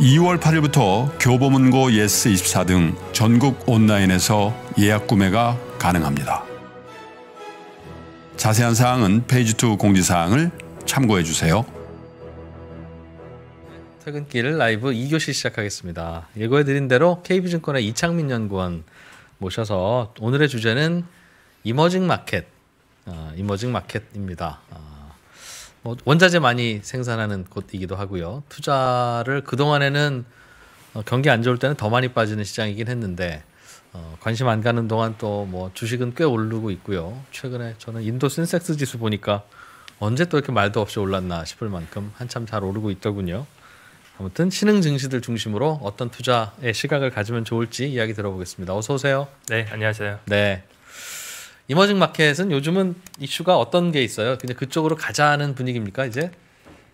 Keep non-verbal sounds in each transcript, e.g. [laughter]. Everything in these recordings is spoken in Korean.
2월 8일부터 교보문고 예스24 등 전국 온라인에서 예약 구매가 가능합니다. 자세한 사항은 페이지2 공지사항을 참고해 주세요. 퇴근길 라이브 2교시 시작하겠습니다. 예고해드린 대로 KB증권의 이창민 연구원 모셔서 오늘의 주제는 이머징 마켓, 어, 이머징 마켓입니다. 어, 뭐 원자재 많이 생산하는 곳이기도 하고요. 투자를 그동안에는 어, 경기 안 좋을 때는 더 많이 빠지는 시장이긴 했는데 어, 관심 안 가는 동안 또 뭐 주식은 꽤 오르고 있고요. 최근에 저는 인도 센섹스 지수 보니까 언제 또 이렇게 말도 없이 올랐나 싶을 만큼 한참 잘 오르고 있더군요. 아무튼 신흥 증시들 중심으로 어떤 투자의 시각을 가지면 좋을지 이야기 들어보겠습니다. 어서 오세요. 네, 안녕하세요. 네. 이머징 마켓은 요즘은 이슈가 어떤 게 있어요? 근데 그쪽으로 가자는 분위기입니까 이제?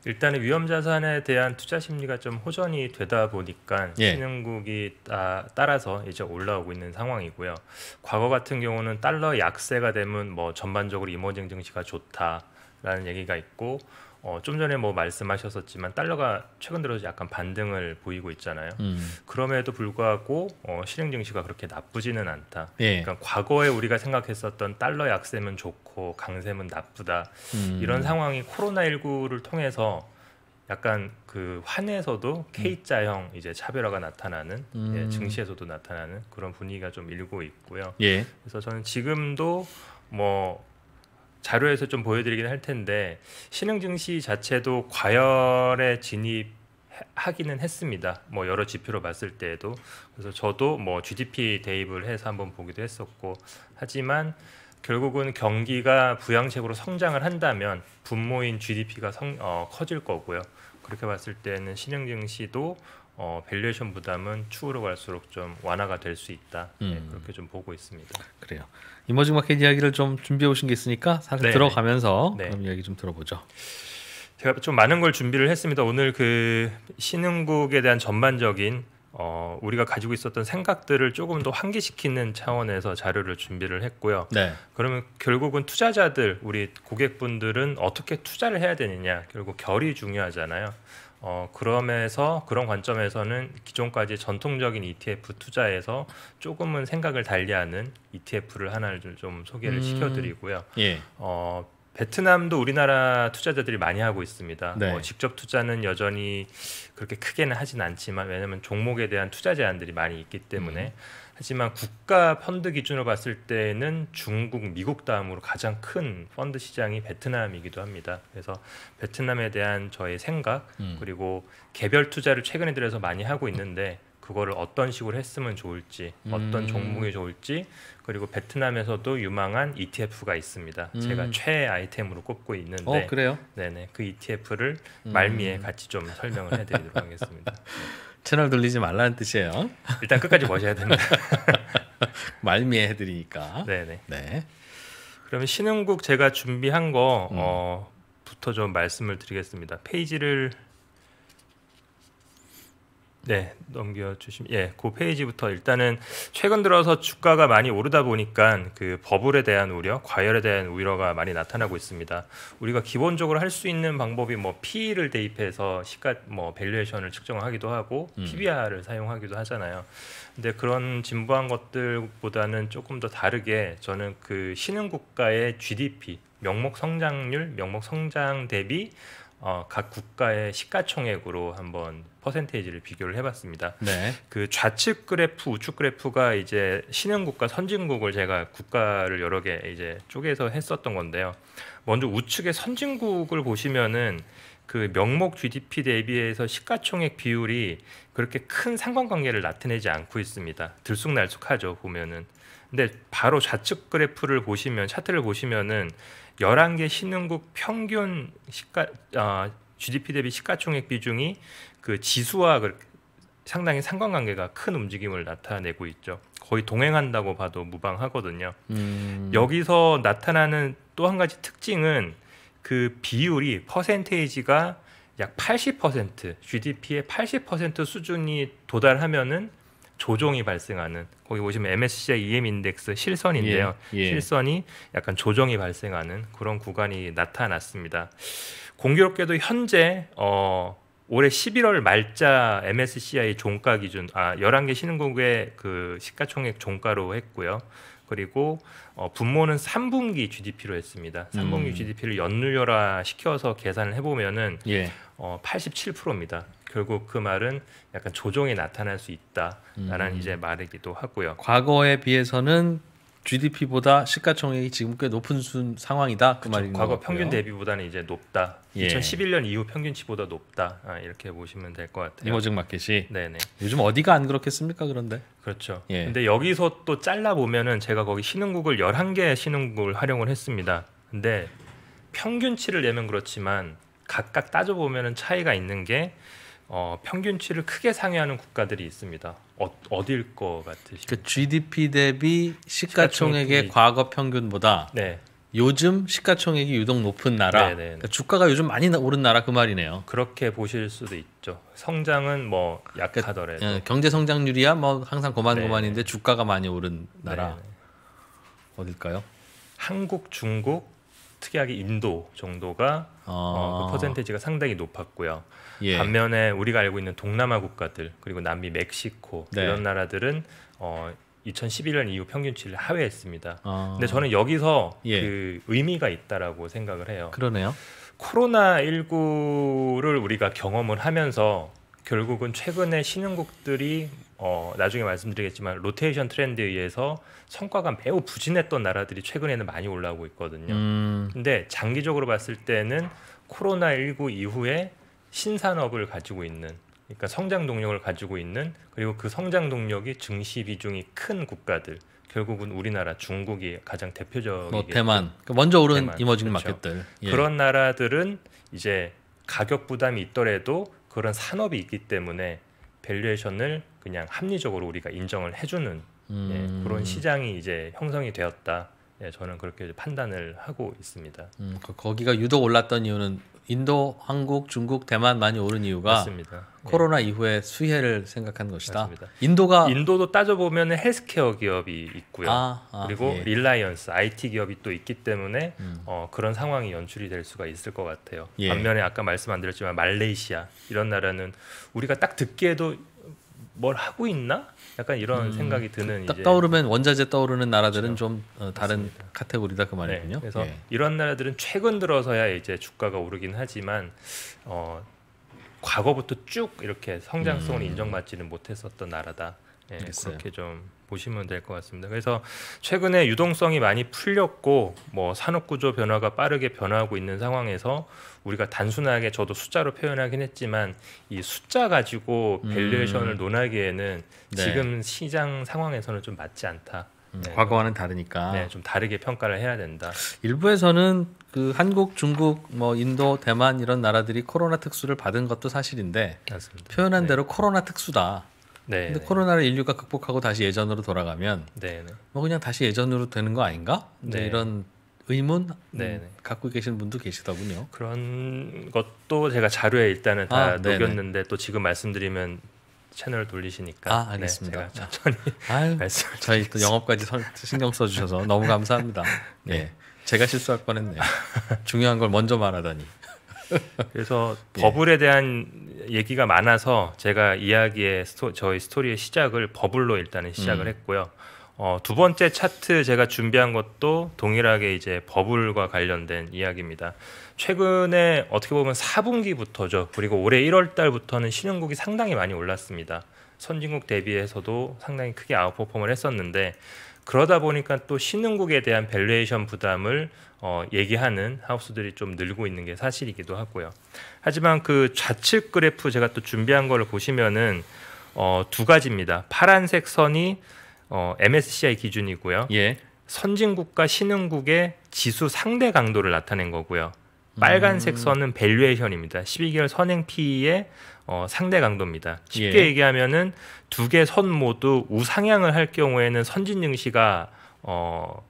일단 위험 자산에 대한 투자 심리가 좀 호전이 되다 보니까 예. 신흥국이 따, 따라서 이제 올라오고 있는 상황이고요. 과거 같은 경우는 달러 약세가 되면 뭐 전반적으로 이머징 증시가 좋다라는 얘기가 있고 어, 좀 전에 뭐 말씀하셨었지만 달러가 최근 들어 서 약간 반등을 보이고 있잖아요. 음. 그럼에도 불구하고 어, 실행 증시가 그렇게 나쁘지는 않다. 예. 그러니까 과거에 우리가 생각했었던 달러 약세면 좋고 강세면 나쁘다 음. 이런 상황이 코로나 19를 통해서 약간 그 환에서도 음. K자형 이제 차별화가 나타나는 예, 음. 예, 증시에서도 나타나는 그런 분위기가 좀 일고 있고요. 예. 그래서 저는 지금도 뭐 자료에서 좀 보여드리긴 할 텐데 신흥 증시 자체도 과열에 진입하기는 했습니다. 뭐 여러 지표로 봤을 때에도 그래서 저도 뭐 GDP 대입을 해서 한번 보기도 했었고 하지만 결국은 경기가 부양책으로 성장을 한다면 분모인 GDP가 성, 어, 커질 거고요. 그렇게 봤을 때는 신흥 증시도 어, 밸류에이션 부담은 추후로 갈수록 좀 완화가 될 수 있다. 네, 음. 네, 그렇게 좀 보고 있습니다. 그래요. 이머징 마켓 이야기를 좀 준비해 오신 게 있으니까 살짝 네. 들어가면서 네. 그럼 이야기 좀 들어보죠. 제가 좀 많은 걸 준비를 했습니다. 오늘 그 신흥국에 대한 전반적인 어, 우리가 가지고 있었던 생각들을 조금 더 환기시키는 차원에서 자료를 준비를 했고요. 네. 그러면 결국은 투자자들, 우리 고객분들은 어떻게 투자를 해야 되느냐, 결국 결이 중요하잖아요. 어, 그러면서 그런 관점에서는 기존까지 전통적인 ETF 투자에서 조금은 생각을 달리하는 ETF를 하나를 좀 소개를 음... 시켜드리고요. 예. 어, 베트남도 우리나라 투자자들이 많이 하고 있습니다. 네. 어, 직접 투자는 여전히 그렇게 크게는 하진 않지만 왜냐하면 종목에 대한 투자 제한들이 많이 있기 때문에 음. 하지만 국가 펀드 기준으로 봤을 때는 중국, 미국 다음으로 가장 큰 펀드 시장이 베트남이기도 합니다. 그래서 베트남에 대한 저의 생각 음. 그리고 개별 투자를 최근에 들어서 많이 하고 있는데 그거를 어떤 식으로 했으면 좋을지 어떤 음. 종목이 좋을지 그리고 베트남에서도 유망한 ETF가 있습니다. 음. 제가 최애 아이템으로 꼽고 있는데 어, 그래요? 네네 그 ETF를 음. 말미에 같이 좀 설명을 해드리도록 하겠습니다. 네. [laughs] 채널 돌리지 말라는 뜻이에요. 일단 끝까지 보셔야 됩니다. [laughs] 말미에 해드리니까. 네네. 네. 그러 신흥국 제가 준비한 거 음. 어, 좀 말씀을 드리겠습니다. 페이지를 네, 넘겨주시면 예, 그 페이지부터 일단은 최근 들어서 주가가 많이 오르다 보니까 그 버블에 대한 우려, 과열에 대한 우려가 많이 나타나고 있습니다. 우리가 기본적으로 할 수 있는 방법이 뭐 PE를 대입해서 시가 뭐 밸류에이션을 측정하기도 하고 음. PBR을 사용하기도 하잖아요. 근데 그런 진부한 것들보다는 조금 더 다르게 저는 그 신흥 국가의 GDP 명목 성장률, 명목 성장 대비 어, 각 국가의 시가총액으로 한번 퍼센테이지를 비교를 해봤습니다. 네. 그 좌측 그래프, 우측 그래프가 이제 신흥국과 선진국을 제가 국가를 여러 개 이제 쪼개서 했었던 건데요. 먼저 우측의 선진국을 보시면은 그 명목 GDP 대비해서 시가총액 비율이 그렇게 큰 상관관계를 나타내지 않고 있습니다. 들쑥날쑥하죠 보면은. 근데 바로 좌측 그래프를 보시면 차트를 보시면은 11개 신흥국 평균 시가 어, GDP 대비 시가총액 비중이 그 지수와 그 상당히 상관관계가 큰 움직임을 나타내고 있죠. 거의 동행한다고 봐도 무방하거든요. 음. 여기서 나타나는 또 한 가지 특징은 그 비율이 퍼센테이지가 약 80% GDP의 80% 수준이 도달하면은 조정이 발생하는 거기 보시면 MSCI EM 인덱스 실선인데요. 예, 예. 실선이 약간 조정이 발생하는 그런 구간이 나타났습니다. 공교롭게도 현재 어 올해 11월 말자 MSCI 종가 기준 아 11개 신흥국의 그 시가총액 종가로 했고요. 그리고 어, 분모는 3분기 GDP로 했습니다. 3분기 음. GDP를 연율화 시켜서 계산을 해보면은 예. 어, 87%입니다. 결국 그 말은 약간 조정이 나타날 수 있다라는 음. 이제 말이기도 하고요. 과거에 비해서는 GDP보다 시가총액이 지금 꽤 높은 순 상황이다 그 말인 과거 평균 대비보다는 이제 높다. 예. 2011년 이후 평균치보다 높다. 아, 이렇게 보시면 될 것 같아요. 이머징 마켓이 네네. 요즘 어디가 안 그렇겠습니까? 그런데 그렇죠. 예. 근데 여기서 또 잘라 보면은 제가 거기 신흥국을 11개 신흥국을 활용을 했습니다. 근데 평균치를 내면 그렇지만 각각 따져 보면은 차이가 있는 게 어, 평균치를 크게 상회하는 국가들이 있습니다. 어, 어딜 것 같으십니까? 그 GDP 대비 시가총액의 과거 평균보다 네. 요즘 시가총액이 유독 높은 나라, 네, 네, 네. 그러니까 주가가 요즘 많이 오른 나라 그 말이네요. 그렇게 보실 수도 있죠. 성장은 뭐 약하더라도 그러니까, 예, 경제 성장률이야 뭐 항상 고만고만인데 주가가 많이 오른 나라 네네. 어딜까요? 한국, 중국, 특이하게 인도 정도가 아. 어, 그퍼센테지가 상당히 높았고요. 예. 반면에 우리가 알고 있는 동남아 국가들 그리고 남미 멕시코 네. 이런 나라들은 어 2011년 이후 평균치를 하회했습니다. 아. 근데 저는 여기서 예. 그 의미가 있다라고 생각을 해요. 그러네요. 코로나 19를 우리가 경험을 하면서 결국은 최근에 신흥국들이 어, 나중에 말씀드리겠지만 로테이션 트렌드에 의해서 성과가 매우 부진했던 나라들이 최근에는 많이 올라오고 있거든요. 음. 근데 장기적으로 봤을 때는 코로나 19 이후에 신산업을 가지고 있는 그러니까 성장 동력을 가지고 있는 그리고 그 성장 동력이 증시 비중이 큰 국가들 결국은 우리나라 중국이 가장 대표적인 뭐 대만 그러니까 먼저 오른 대만, 이머징 그렇죠. 마켓들 예. 그런 나라들은 이제 가격 부담이 있더라도 그런 산업이 있기 때문에 밸류에이션을 그냥 합리적으로 우리가 인정을 해주는 예, 음... 예, 그런 시장이 이제 형성이 되었다. 예, 저는 그렇게 판단을 하고 있습니다. 음, 거기가 유독 올랐던 이유는 인도, 한국, 중국, 대만 많이 오른 이유가 맞습니다. 예. 코로나 예. 이후에 수혜를 생각한 것이다. 맞습니다. 인도가 인도도 따져 보면 헬스케어 기업이 있고요. 아, 아, 그리고 예. 릴라이언스 IT 기업이 또 있기 때문에 음. 어, 그런 상황이 연출이 될 수가 있을 것 같아요. 예. 반면에 아까 말씀 안 드렸지만 말레이시아 이런 나라는 우리가 딱 듣기에도 뭘 하고 있나? 약간 이런 음, 생각이 그 드는 딱 떠오르면 원자재 떠오르는 나라들은 그렇죠. 좀 어, 다른 맞습니다. 카테고리다 그 말이군요. 네, 그래서 예. 이런 나라들은 최근 들어서야 이제 주가가 오르긴 하지만 어, 과거부터 쭉 이렇게 성장성을 음. 인정받지는 못했었던 나라다. 예, 그렇게 좀 보시면 될 것 같습니다. 그래서 최근에 유동성이 많이 풀렸고 뭐 산업 구조 변화가 빠르게 변화하고 있는 상황에서 우리가 단순하게 저도 숫자로 표현하긴 했지만 이 숫자 가지고 밸류에이션을 음. 논하기에는 네. 지금 시장 상황에서는 좀 맞지 않다. 음, 네, 과거와는 다르니까 네, 좀 다르게 평가를 해야 된다. 일부에서는 그 한국, 중국, 뭐 인도, 대만 이런 나라들이 코로나 특수를 받은 것도 사실인데 맞습니다. 표현한 네. 대로 코로나 특수다. 네, 근데 네. 코로나를 인류가 극복하고 다시 예전으로 돌아가면 네, 네. 뭐 그냥 다시 예전으로 되는 거 아닌가? 이런 의문 네, 갖고 계신 분도 계시더군요. 그런 것도 제가 자료에 일단은 다 아, 녹였는데 또 지금 말씀드리면 채널 돌리시니까 아, 네, 알겠습니다. 네, 천천히 아, 아유, [laughs] 말씀을 저희 또 영업까지 신경 써주셔서 너무 감사합니다. [laughs] 네. 네. 제가 실수할 뻔했네요. 중요한 걸 먼저 말하다니. [laughs] 그래서 예. 버블에 대한 얘기가 많아서 제가 이야기의 스토, 저희 스토리의 시작을 버블로 일단은 시작을 음. 했고요. 어, 두 번째 차트 제가 준비한 것도 동일하게 이제 버블과 관련된 이야기입니다. 최근에 어떻게 보면 4분기부터죠. 그리고 올해 1월 달부터는 신흥국이 상당히 많이 올랐습니다. 선진국 대비해서도 상당히 크게 아웃퍼폼을 했었는데 그러다 보니까 또 신흥국에 대한 밸류에이션 부담을 어, 얘기하는 하우스들이 좀 늘고 있는 게 사실이기도 하고요. 하지만 그 좌측 그래프 제가 또 준비한 거를 보시면은 어, 두 가지입니다. 파란색 선이 어, MSCI 기준이고요. 예. 선진국과 신흥국의 지수 상대 강도를 나타낸 거고요. 빨간색 음. 선은 밸류에이션입니다. 12개월 선행 PE의 어, 상대 강도입니다. 쉽게 예. 얘기하면은 두 개 선 모두 우상향을 할 경우에는 선진 증시가 어,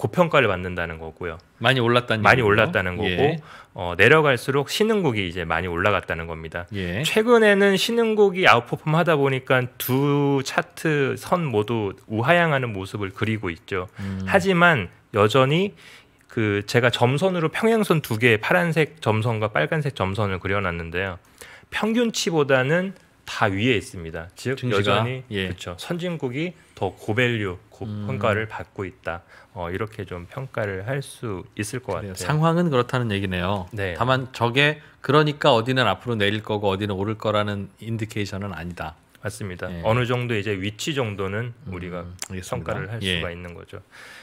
고평가를 받는다는 거고요. 많이 올랐다는 많이 얘기군 올랐다는 거고 예. 어, 내려갈수록 신흥국이 이제 많이 올라갔다는 겁니다. 예. 최근에는 신흥국이 아웃퍼폼하다 보니까 두 차트 선 모두 우하향하는 모습을 그리고 있죠. 음. 하지만 여전히 그 제가 점선으로 평행선 두 개의 파란색 점선과 빨간색 점선을 그려놨는데요. 평균치보다는 다 위에 있습니다. 즉 증시가? 여전히 예. 그렇죠. 선진국이 더 고밸류 고평가를 음. 받고 있다 어, 이렇게 좀 평가를 할 수 있을 것 그래요. 같아요. 상황은 그렇다는 얘기네요. 네. 다만 저게 그러니까 어디는 앞으로 내릴 거고 어디는 오를 거라는 인디케이션은 아니다. 맞습니다. 예. 어느 정도 이제 위치 정도는 음, 우리가 음, 평가를 할 예. 수가 예. 있는 거죠.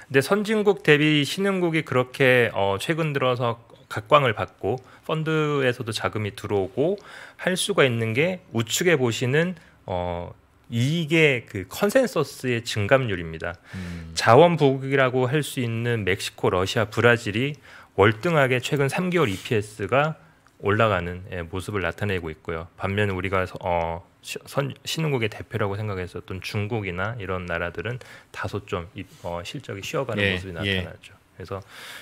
근데 선진국 대비 신흥국이 그렇게 어, 최근 들어서 각광을 받고 펀드에서도 자금이 들어오고 할 수가 있는 게 우측에 보시는 어, 이게 그 컨센서스의 증감률입니다. 음. 자원 부국이라고 할 수 있는 멕시코, 러시아, 브라질이 월등하게 최근 3개월 EPS가 올라가는 예, 모습을 나타내고 있고요. 반면 우리가 어, 선, 신흥국의 대표라고 생각했었던 중국이나 이런 나라들은 다소 좀 어, 실적이 쉬어가는 예, 모습이 나타나죠. 예. 그래서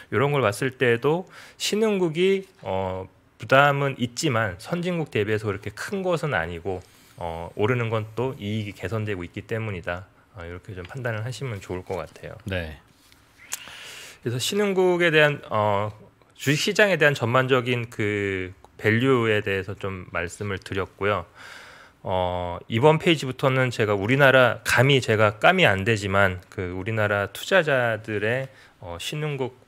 이런 걸 봤을 때도 신흥국이 어, 부담은 있지만 선진국 대비해서 그렇게 큰 것은 아니고 어, 오르는 건 또 이익이 개선되고 있기 때문이다. 어, 이렇게 좀 판단을 하시면 좋을 것 같아요. 네. 그래서 신흥국에 대한 어, 주식 시장에 대한 전반적인 그 밸류에 대해서 좀 말씀을 드렸고요. 어, 이번 페이지부터는 제가 우리나라 감히 제가 까미 안 되지만 그 우리나라 투자자들의 어, 신흥국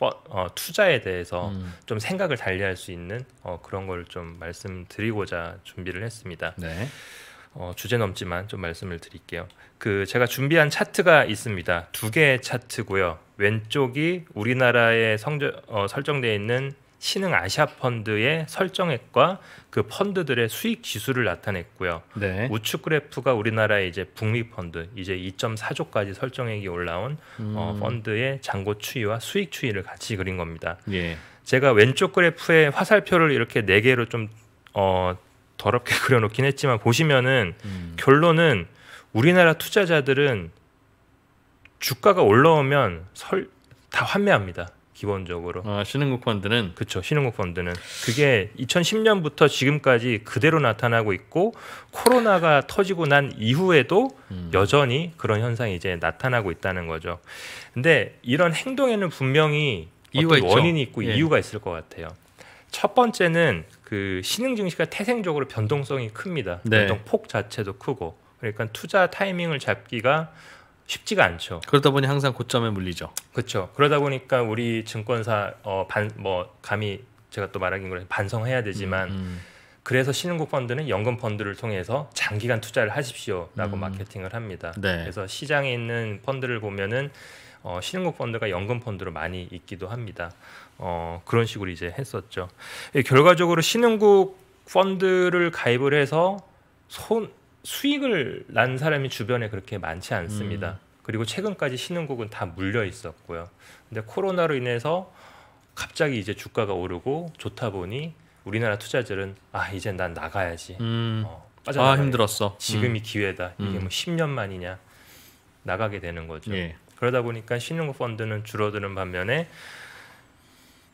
어, 어, 투자에 대해서 음. 좀 생각을 달리할 수 있는 어, 그런 걸 좀 말씀드리고자 준비를 했습니다. 네. 어, 주제 넘지만 좀 말씀을 드릴게요. 그 제가 준비한 차트가 있습니다. 두 개의 차트고요. 왼쪽이 우리나라에 성저, 어, 설정되어 있는 신흥 아시아 펀드의 설정액과 그 펀드들의 수익 지수를 나타냈고요. 네. 우측 그래프가 우리나라의 이제 북미 펀드 이제 2.4조까지 설정액이 올라온 음. 어, 펀드의 잔고 추이와 수익 추이를 같이 그린 겁니다. 예. 제가 왼쪽 그래프에 화살표를 이렇게 네 개로 좀 어, 더럽게 [laughs] 그려놓긴 했지만 보시면은 음. 결론은 우리나라 투자자들은 주가가 올라오면 설, 다 환매합니다. 기본적으로. 아, 신흥국 펀드는 그쵸 신흥국 펀드는 그게 2010년부터 지금까지 그대로 나타나고 있고 코로나가 터지고 난 이후에도 음. 여전히 그런 현상이 이제 나타나고 있다는 거죠. 근데 이런 행동에는 분명히 이유가 원인이 있고 예. 이유가 있을 것 같아요. 첫 번째는 그 신흥 증시가 태생적으로 변동성이 큽니다. 네. 변동폭 자체도 크고 그러니까 투자 타이밍을 잡기가 쉽지가 않죠. 그러다 보니 항상 고점에 물리죠. 그렇죠. 그러다 보니까 우리 증권사 어, 반, 뭐 감히 제가 또 말하긴 그래 반성해야 되지만 음, 음. 그래서 신흥국 펀드는 연금 펀드를 통해서 장기간 투자를 하십시오라고 음. 마케팅을 합니다. 네. 그래서 시장에 있는 펀드를 보면은 어, 신흥국 펀드가 연금 펀드로 많이 있기도 합니다. 어, 그런 식으로 이제 했었죠. 결과적으로 신흥국 펀드를 가입을 해서 손 수익을 난 사람이 주변에 그렇게 많지 않습니다. 음. 그리고 최근까지 신흥국은 다 물려 있었고요. 근데 코로나로 인해서 갑자기 이제 주가가 오르고 좋다 보니 우리나라 투자자들은 아 이제 난 나가야지. 음. 어, 아 힘들었어. 지금이 음. 기회다. 이게 음. 뭐 10년 만이냐 나가게 되는 거죠. 예. 그러다 보니까 신흥국 펀드는 줄어드는 반면에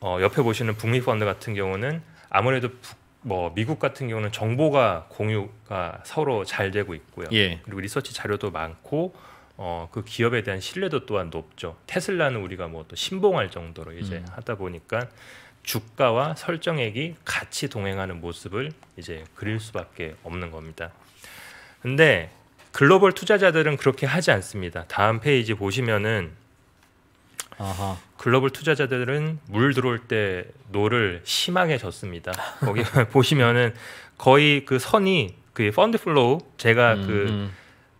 어, 옆에 보시는 북미 펀드 같은 경우는 아무래도 북뭐 미국 같은 경우는 정보가 공유가 서로 잘 되고 있고요. 예. 그리고 리서치 자료도 많고 어, 그 기업에 대한 신뢰도 또한 높죠. 테슬라는 우리가 뭐 또 신봉할 정도로 이제 음. 하다 보니까 주가와 설정액이 같이 동행하는 모습을 이제 그릴 수밖에 없는 겁니다. 근데 글로벌 투자자들은 그렇게 하지 않습니다. 다음 페이지 보시면은 아하. 글로벌 투자자들은 물 들어올 때 노를 심하게 졌습니다. 거기 [laughs] 보시면은 거의 그 선이 그 펀드 플로우 제가 음, 그 음.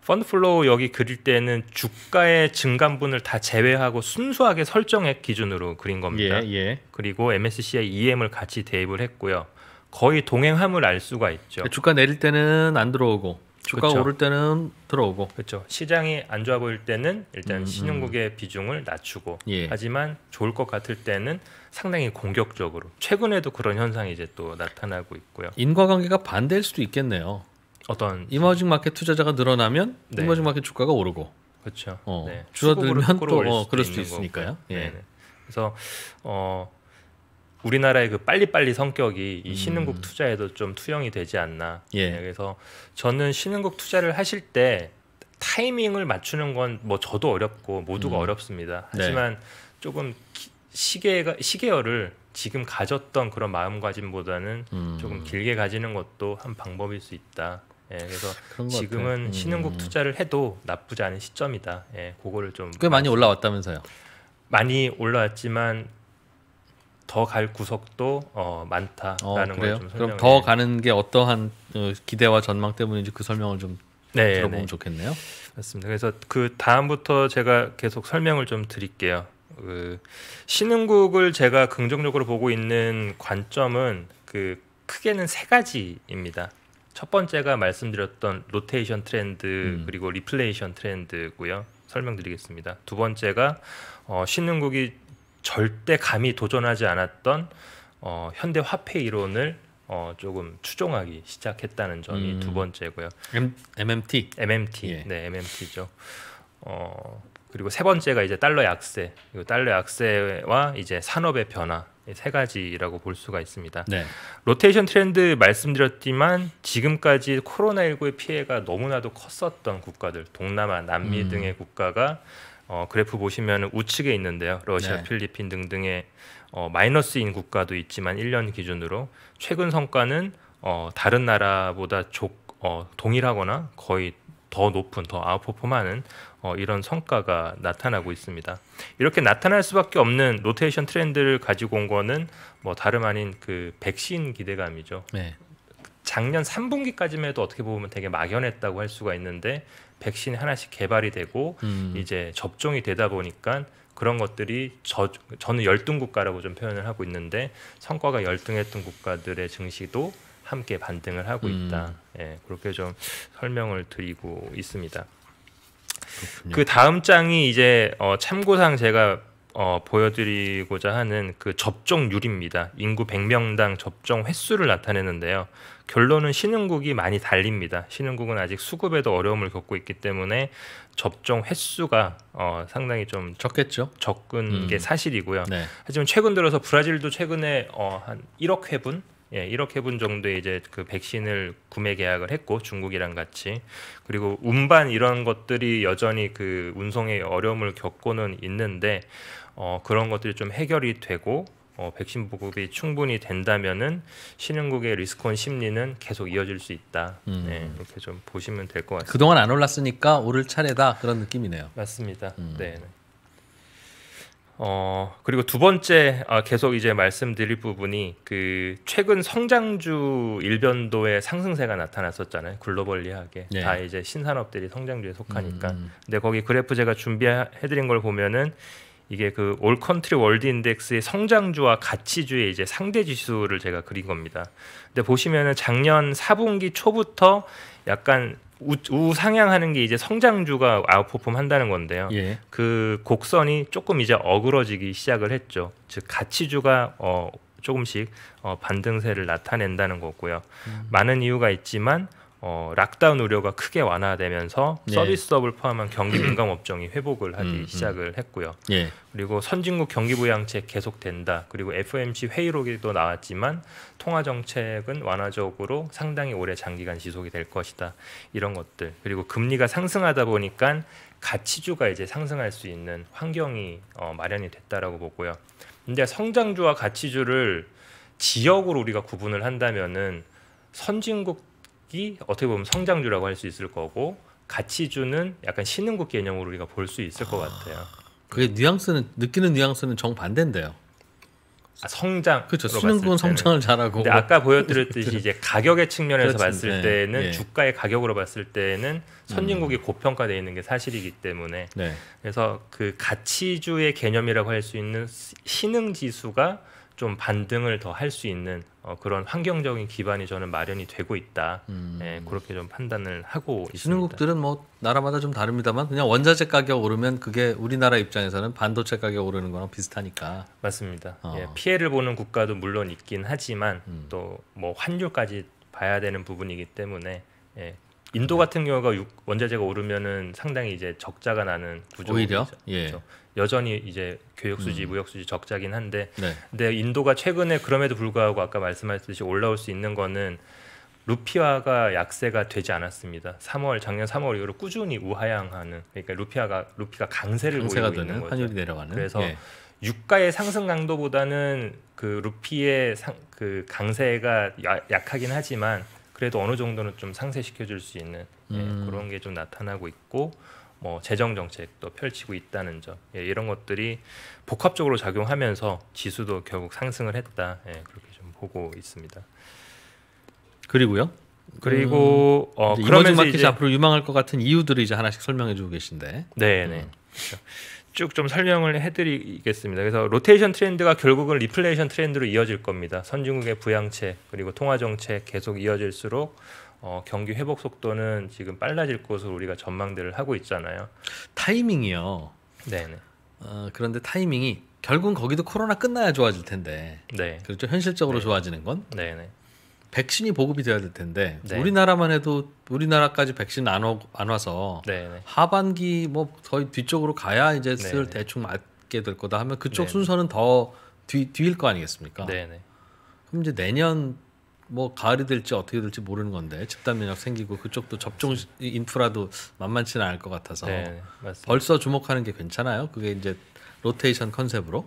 펀드 플로우 여기 그릴 때는 주가의 증감분을 다 제외하고 순수하게 설정액 기준으로 그린 겁니다. 예, 예. 그리고 MSCI EM을 같이 대입을 했고요. 거의 동행함을 알 수가 있죠. 주가 내릴 때는 안 들어오고 주가 그렇죠. 오를 때는 들어오고 그렇죠. 시장이 안 좋아 보일 때는 일단 음, 음, 음. 신용국의 비중을 낮추고 예. 하지만 좋을 것 같을 때는 상당히 공격적으로 최근에도 그런 현상이 이제 또 나타나고 있고요. 인과관계가 반대일 수도 있겠네요. 어떤 이머징 마켓 투자자가 늘어나면 네. 이머징 마켓 주가가 오르고 그렇죠. 어, 네. 줄어들면 또 어, 그럴 수도 있으니까요. 예. 그래서 어 우리나라의 그 빨리빨리 성격이 이 음. 신흥국 음. 투자에도 좀 투영이 되지 않나. 예. 네, 그래서 저는 신흥국 투자를 하실 때 타이밍을 맞추는 건 뭐 저도 어렵고 모두가 음. 어렵습니다. 네. 하지만 네. 조금 시계가 시계열을 지금 가졌던 그런 마음가짐보다는 음. 조금 길게 가지는 것도 한 방법일 수 있다. 예, 그래서 지금은 음. 신흥국 투자를 해도 나쁘지 않은 시점이다. 예, 그거를 좀꽤 많이 올라왔다면서요. 많이 올라왔지만 더갈 구석도 어, 많다라는 어, 걸좀 그럼 더 가는 게 어떠한 어, 기대와 전망 때문인지 그 설명을 좀 네, 들어보면 네. 좋겠네요. 맞습니다. 그래서 그 다음부터 제가 계속 설명을 좀 드릴게요. 그 신흥국을 제가 긍정적으로 보고 있는 관점은 그 크게는 세 가지입니다. 첫 번째가 말씀드렸던 로테이션 트렌드 음. 그리고 리플레이션 트렌드고요. 설명드리겠습니다. 두 번째가 어, 신흥국이 절대 감히 도전하지 않았던 어, 현대 화폐 이론을 어, 조금 추종하기 시작했다는 점이 음. 두 번째고요. M, MMT. MMT. 예. 네, MMT죠. 어, 그리고 세 번째가 이제 달러 약세. 그 달러 약세와 이제 산업의 변화. 세 가지라고 볼 수가 있습니다. 네. 로테이션 트렌드 말씀드렸지만 지금까지 코로나19의 피해가 너무나도 컸었던 국가들, 동남아, 남미 음. 등의 국가가 어, 그래프 보시면 우측에 있는데요. 러시아, 네. 필리핀 등등의 어, 마이너스인 국가도 있지만 1년 기준으로 최근 성과는 어, 다른 나라보다 족, 어, 동일하거나 거의 더 높은 더 아웃퍼포먼하는 어, 이런 성과가 나타나고 있습니다. 이렇게 나타날 수밖에 없는 로테이션 트렌드를 가지고 온 거는 뭐 다름 아닌 그 백신 기대감이죠. 네. 작년 3분기까지만 해도 어떻게 보면 되게 막연했다고 할 수가 있는데 백신 하나씩 개발이 되고 음. 이제 접종이 되다 보니까 그런 것들이 저, 저는 열등 국가라고 좀 표현을 하고 있는데 성과가 열등했던 국가들의 증시도 함께 반등을 하고 음. 있다. 음. 예, 그렇게 좀 설명을 드리고 있습니다. 그렇군요. 그 다음 장이 이제 어, 참고상 제가 어, 보여드리고자 하는 그 접종률입니다. 인구 100명당 접종 횟수를 나타내는데요. 결론은 신흥국이 많이 달립니다. 신흥국은 아직 수급에도 어려움을 겪고 있기 때문에 접종 횟수가 어, 상당히 좀 적겠죠. 적은 음. 게 사실이고요. 네. 하지만 최근 들어서 브라질도 최근에 어, 한 1억 회분 예, 1억 회분 정도의 이제 그 백신을 구매 계약을 했고 중국이랑 같이 그리고 운반 이런 것들이 여전히 그 운송에 어려움을 겪고는 있는데 어, 그런 것들이 좀 해결이 되고 어, 백신 보급이 충분히 된다면은 신흥국의 리스콘 심리는 계속 이어질 수 있다. 음. 네, 이렇게 좀 보시면 될 것 같습니다. 그동안 안 올랐으니까 오를 차례다 그런 느낌이네요. 맞습니다. 음. 네. 어 그리고 두 번째 아, 계속 이제 말씀드릴 부분이 그 최근 성장주 일변도의 상승세가 나타났었잖아요 글로벌리하게 네. 다 이제 신산업들이 성장주에 속하니까 음. 근데 거기 그래프 제가 준비해드린 걸 보면은 이게 그 올 컨트리 월드 인덱스의 성장주와 가치주의 이제 상대 지수를 제가 그린 겁니다. 근데 보시면은 작년 4분기 초부터 약간 우, 상향하는 게 이제 성장주가 아웃퍼폼 한다는 건데요. 예. 그 곡선이 조금 이제 어그러지기 시작을 했죠. 즉 가치주가 어 조금씩 어 반등세를 나타낸다는 거고요. 음. 많은 이유가 있지만 어, 락다운 우려가 크게 완화되면서 네. 서비스업을 포함한 경기 민감 업종이 회복을 하기 음, 음, 시작을 했고요. 예. 그리고 선진국 경기 부양책 계속된다. 그리고 FOMC 회의록에도 나왔지만 통화 정책은 완화적으로 상당히 오래 장기간 지속이 될 것이다. 이런 것들. 그리고 금리가 상승하다 보니까 가치주가 이제 상승할 수 있는 환경이 어, 마련이 됐다라고 보고요. 근데 성장주와 가치주를 지역으로 우리가 구분을 한다면은 선진국 이 어떻게 보면 성장주라고 할 수 있을 거고 가치주는 약간 신흥국 개념으로 우리가 볼 수 있을 것 같아요. 그게 뉘앙스는 느끼는 뉘앙스는 정 반대인데요. 아, 성장 그렇죠. 수능군 성장을 잘하고. 근데 아까 보여드렸듯이 이제 가격의 측면에서 그렇지, 봤을 네, 때는 네. 주가의 가격으로 봤을 때는 선진국이 음. 고평가되어 있는 게 사실이기 때문에 네. 그래서 그 가치주의 개념이라고 할 수 있는 신흥 지수가 좀 반등을 더 할 수 있는 어, 그런 환경적인 기반이 저는 마련이 되고 있다. 음. 예, 그렇게 좀 판단을 하고 있습니다. 신흥국들은 뭐 나라마다 좀 다릅니다만 그냥 원자재 가격 오르면 그게 우리나라 입장에서는 반도체 가격 오르는 거랑 비슷하니까. 맞습니다. 어. 예, 피해를 보는 국가도 물론 있긴 하지만 음. 또뭐 환율까지 봐야 되는 부분이기 때문에 예, 인도 네. 같은 경우가 원자재가 오르면은 상당히 이제 적자가 나는 구조죠. 오히려 예. 그렇죠? 여전히 이제 교육 수지, 음. 무역 수지 적자긴 한데 네. 근데 인도가 최근에 그럼에도 불구하고 아까 말씀하셨듯이 올라올 수 있는 거는 루피아가 약세가 되지 않았습니다. 3월 작년 3월 이후로 꾸준히 우하향하는 그러니까 루피아가 루피가 강세를 보이고 있는 거죠. 환율이 내려가는. 그래서 예. 유가의 상승 강도보다는 그 루피의 상, 그 강세가 야, 약하긴 하지만 그래도 어느 정도는 좀 상쇄시켜 줄수 있는 예, 음. 그런 게 좀 나타나고 있고 뭐 재정 정책도 펼치고 있다는 점 예, 이런 것들이 복합적으로 작용하면서 지수도 결국 상승을 했다 예, 그렇게 좀 보고 있습니다. 그리고요? 그리고 음, 어, 그러면 마켓이 이제, 앞으로 유망할 것 같은 이유들을 이제 하나씩 설명해주고 계신데. 네, 음. 네. 음. 그렇죠. 쭉좀 설명을 해드리겠습니다. 그래서 로테이션 트렌드가 결국은 리플레이션 트렌드로 이어질 겁니다. 선진국의 부양책 그리고 통화 정책 계속 이어질수록 어, 경기 회복 속도는 지금 빨라질 것으로 우리가 전망들을 하고 있잖아요. 타이밍이요. 네 어, 그런데 타이밍이 결국은 거기도 코로나 끝나야 좋아질 텐데. 네. 그렇죠. 현실적으로 네. 좋아지는 건. 네네. 백신이 보급이 되어야될 텐데 네. 우리나라만 해도 우리나라까지 백신 안, 오, 안 와서 네네. 하반기 뭐 거의 뒤쪽으로 가야 이제 쓸 네네. 대충 맞게 될 거다 하면 그쪽 네네. 순서는 더 뒤, 뒤일 거 아니겠습니까? 네네. 그럼 이제 내년 뭐 가을이 될지 어떻게 될지 모르는 건데 집단 면역 생기고 그쪽도 접종 인프라도 만만치는 않을 것 같아서 네, 벌써 주목하는 게 괜찮아요. 그게 이제 로테이션 컨셉으로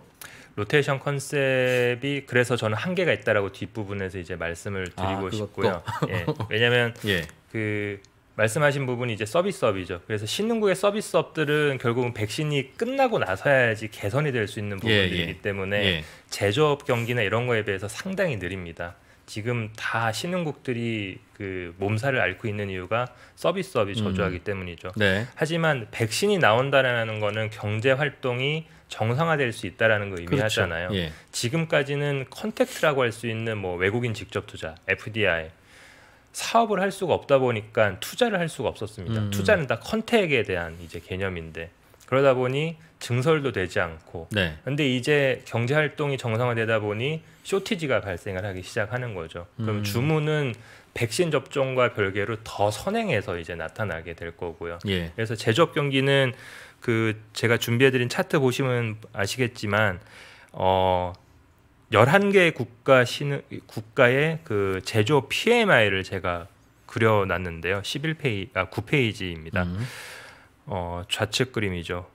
로테이션 컨셉이 그래서 저는 한계가 있다라고 뒷부분에서 이제 말씀을 아, 드리고 아, 싶고요. 예, [laughs] 왜냐하면 예. 그 말씀하신 부분이 이제 서비스업이죠. 그래서 신흥국의 서비스업들은 결국은 백신이 끝나고 나서야지 개선이 될 수 있는 예, 부분들이기 예, 때문에 예. 제조업 경기나 이런 거에 비해서 상당히 느립니다. 지금 다 신흥국들이 그 몸살을 앓고 있는 이유가 서비스업이 음. 저조하기 음. 때문이죠. 네. 하지만 백신이 나온다라는 거는 경제 활동이 정상화될 수 있다라는 걸 의미하잖아요. 그렇죠. 예. 지금까지는 컨택트라고 할 수 있는 뭐 외국인 직접 투자 (FDI) 사업을 할 수가 없다 보니까 투자를 할 수가 없었습니다. 음. 투자는 다 컨택에 대한 이제 개념인데 그러다 보니 증설도 되지 않고 네. 근데 이제 경제 활동이 정상화되다 보니 쇼티지가 발생을 하기 시작하는 거죠. 그럼 음. 주문은 백신 접종과 별개로 더 선행해서 이제 나타나게 될 거고요. 예. 그래서 제조업 경기는 그 제가 준비해드린 차트 보시면 아시겠지만 어 열한 개 국가 신 국가의 그 제조 PMI를 제가 그려놨는데요. 11페이지 아 9페이지입니다. 음. 어, 좌측 그림이죠.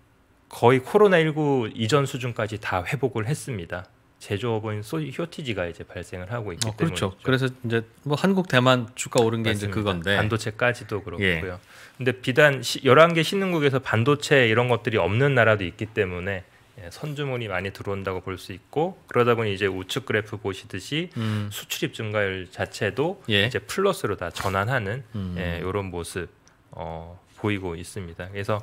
거의 코로나19 이전 수준까지 다 회복을 했습니다. 제조업은 쇼티지가 이제 발생을 하고 있기 어, 그렇죠. 때문이죠. 그래서 이제 뭐 한국 대만 주가 오른 게 맞습니다. 이제 그건데 반도체까지도 그렇고요. 예. 근데 비단 시, 11개 신흥국에서 반도체 이런 것들이 없는 나라도 있기 때문에 예, 선주문이 많이 들어온다고 볼 수 있고 그러다 보니 이제 우측 그래프 보시듯이 음. 수출입 증가율 자체도 예. 이제 플러스로 다 전환하는 음. 예, 이런 모습 어, 보이고 있습니다. 그래서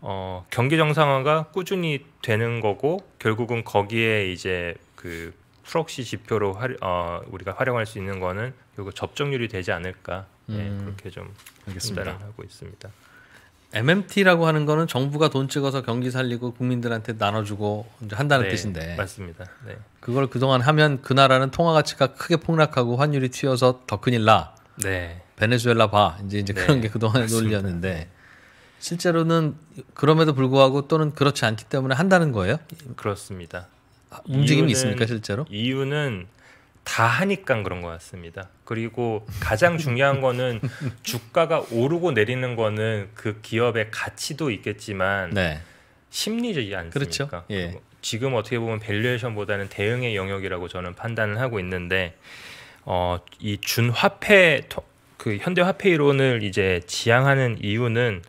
어, 경기 정상화가 꾸준히 되는 거고 결국은 거기에 이제 그 프록시 지표로 활, 어, 우리가 활용할 수 있는 거는 결국 접종률이 되지 않을까 예, 음, 네, 그렇게 좀 알겠습니다. 하고 있습니다. MMT라고 하는 거는 정부가 돈 찍어서 경기 살리고 국민들한테 나눠주고 이제 한다는 네, 뜻인데 맞습니다. 네. 그걸 그동안 하면 그 나라는 통화 가치가 크게 폭락하고 환율이 튀어서 더 큰일 나. 네. 베네수엘라 봐 이제 이제 네, 그런 게 그동안 논리였는데 실제로는 그럼에도 불구하고 또는 그렇지 않기 때문에 한다는 거예요? 그렇습니다. 아, 움직임이 이유는, 있습니까 실제로? 이유는 다 하니까 그런 것 같습니다. 그리고 가장 중요한 거는 [laughs] 주가가 오르고 내리는 거는 그 기업의 가치도 있겠지만 네. 심리적이 않습니까? 그렇죠. 예. 지금 어떻게 보면 밸류에이션보다는 대응의 영역이라고 저는 판단을 하고 있는데 어, 이 준화폐 그 현대화폐이론을 이제 지향하는 이유는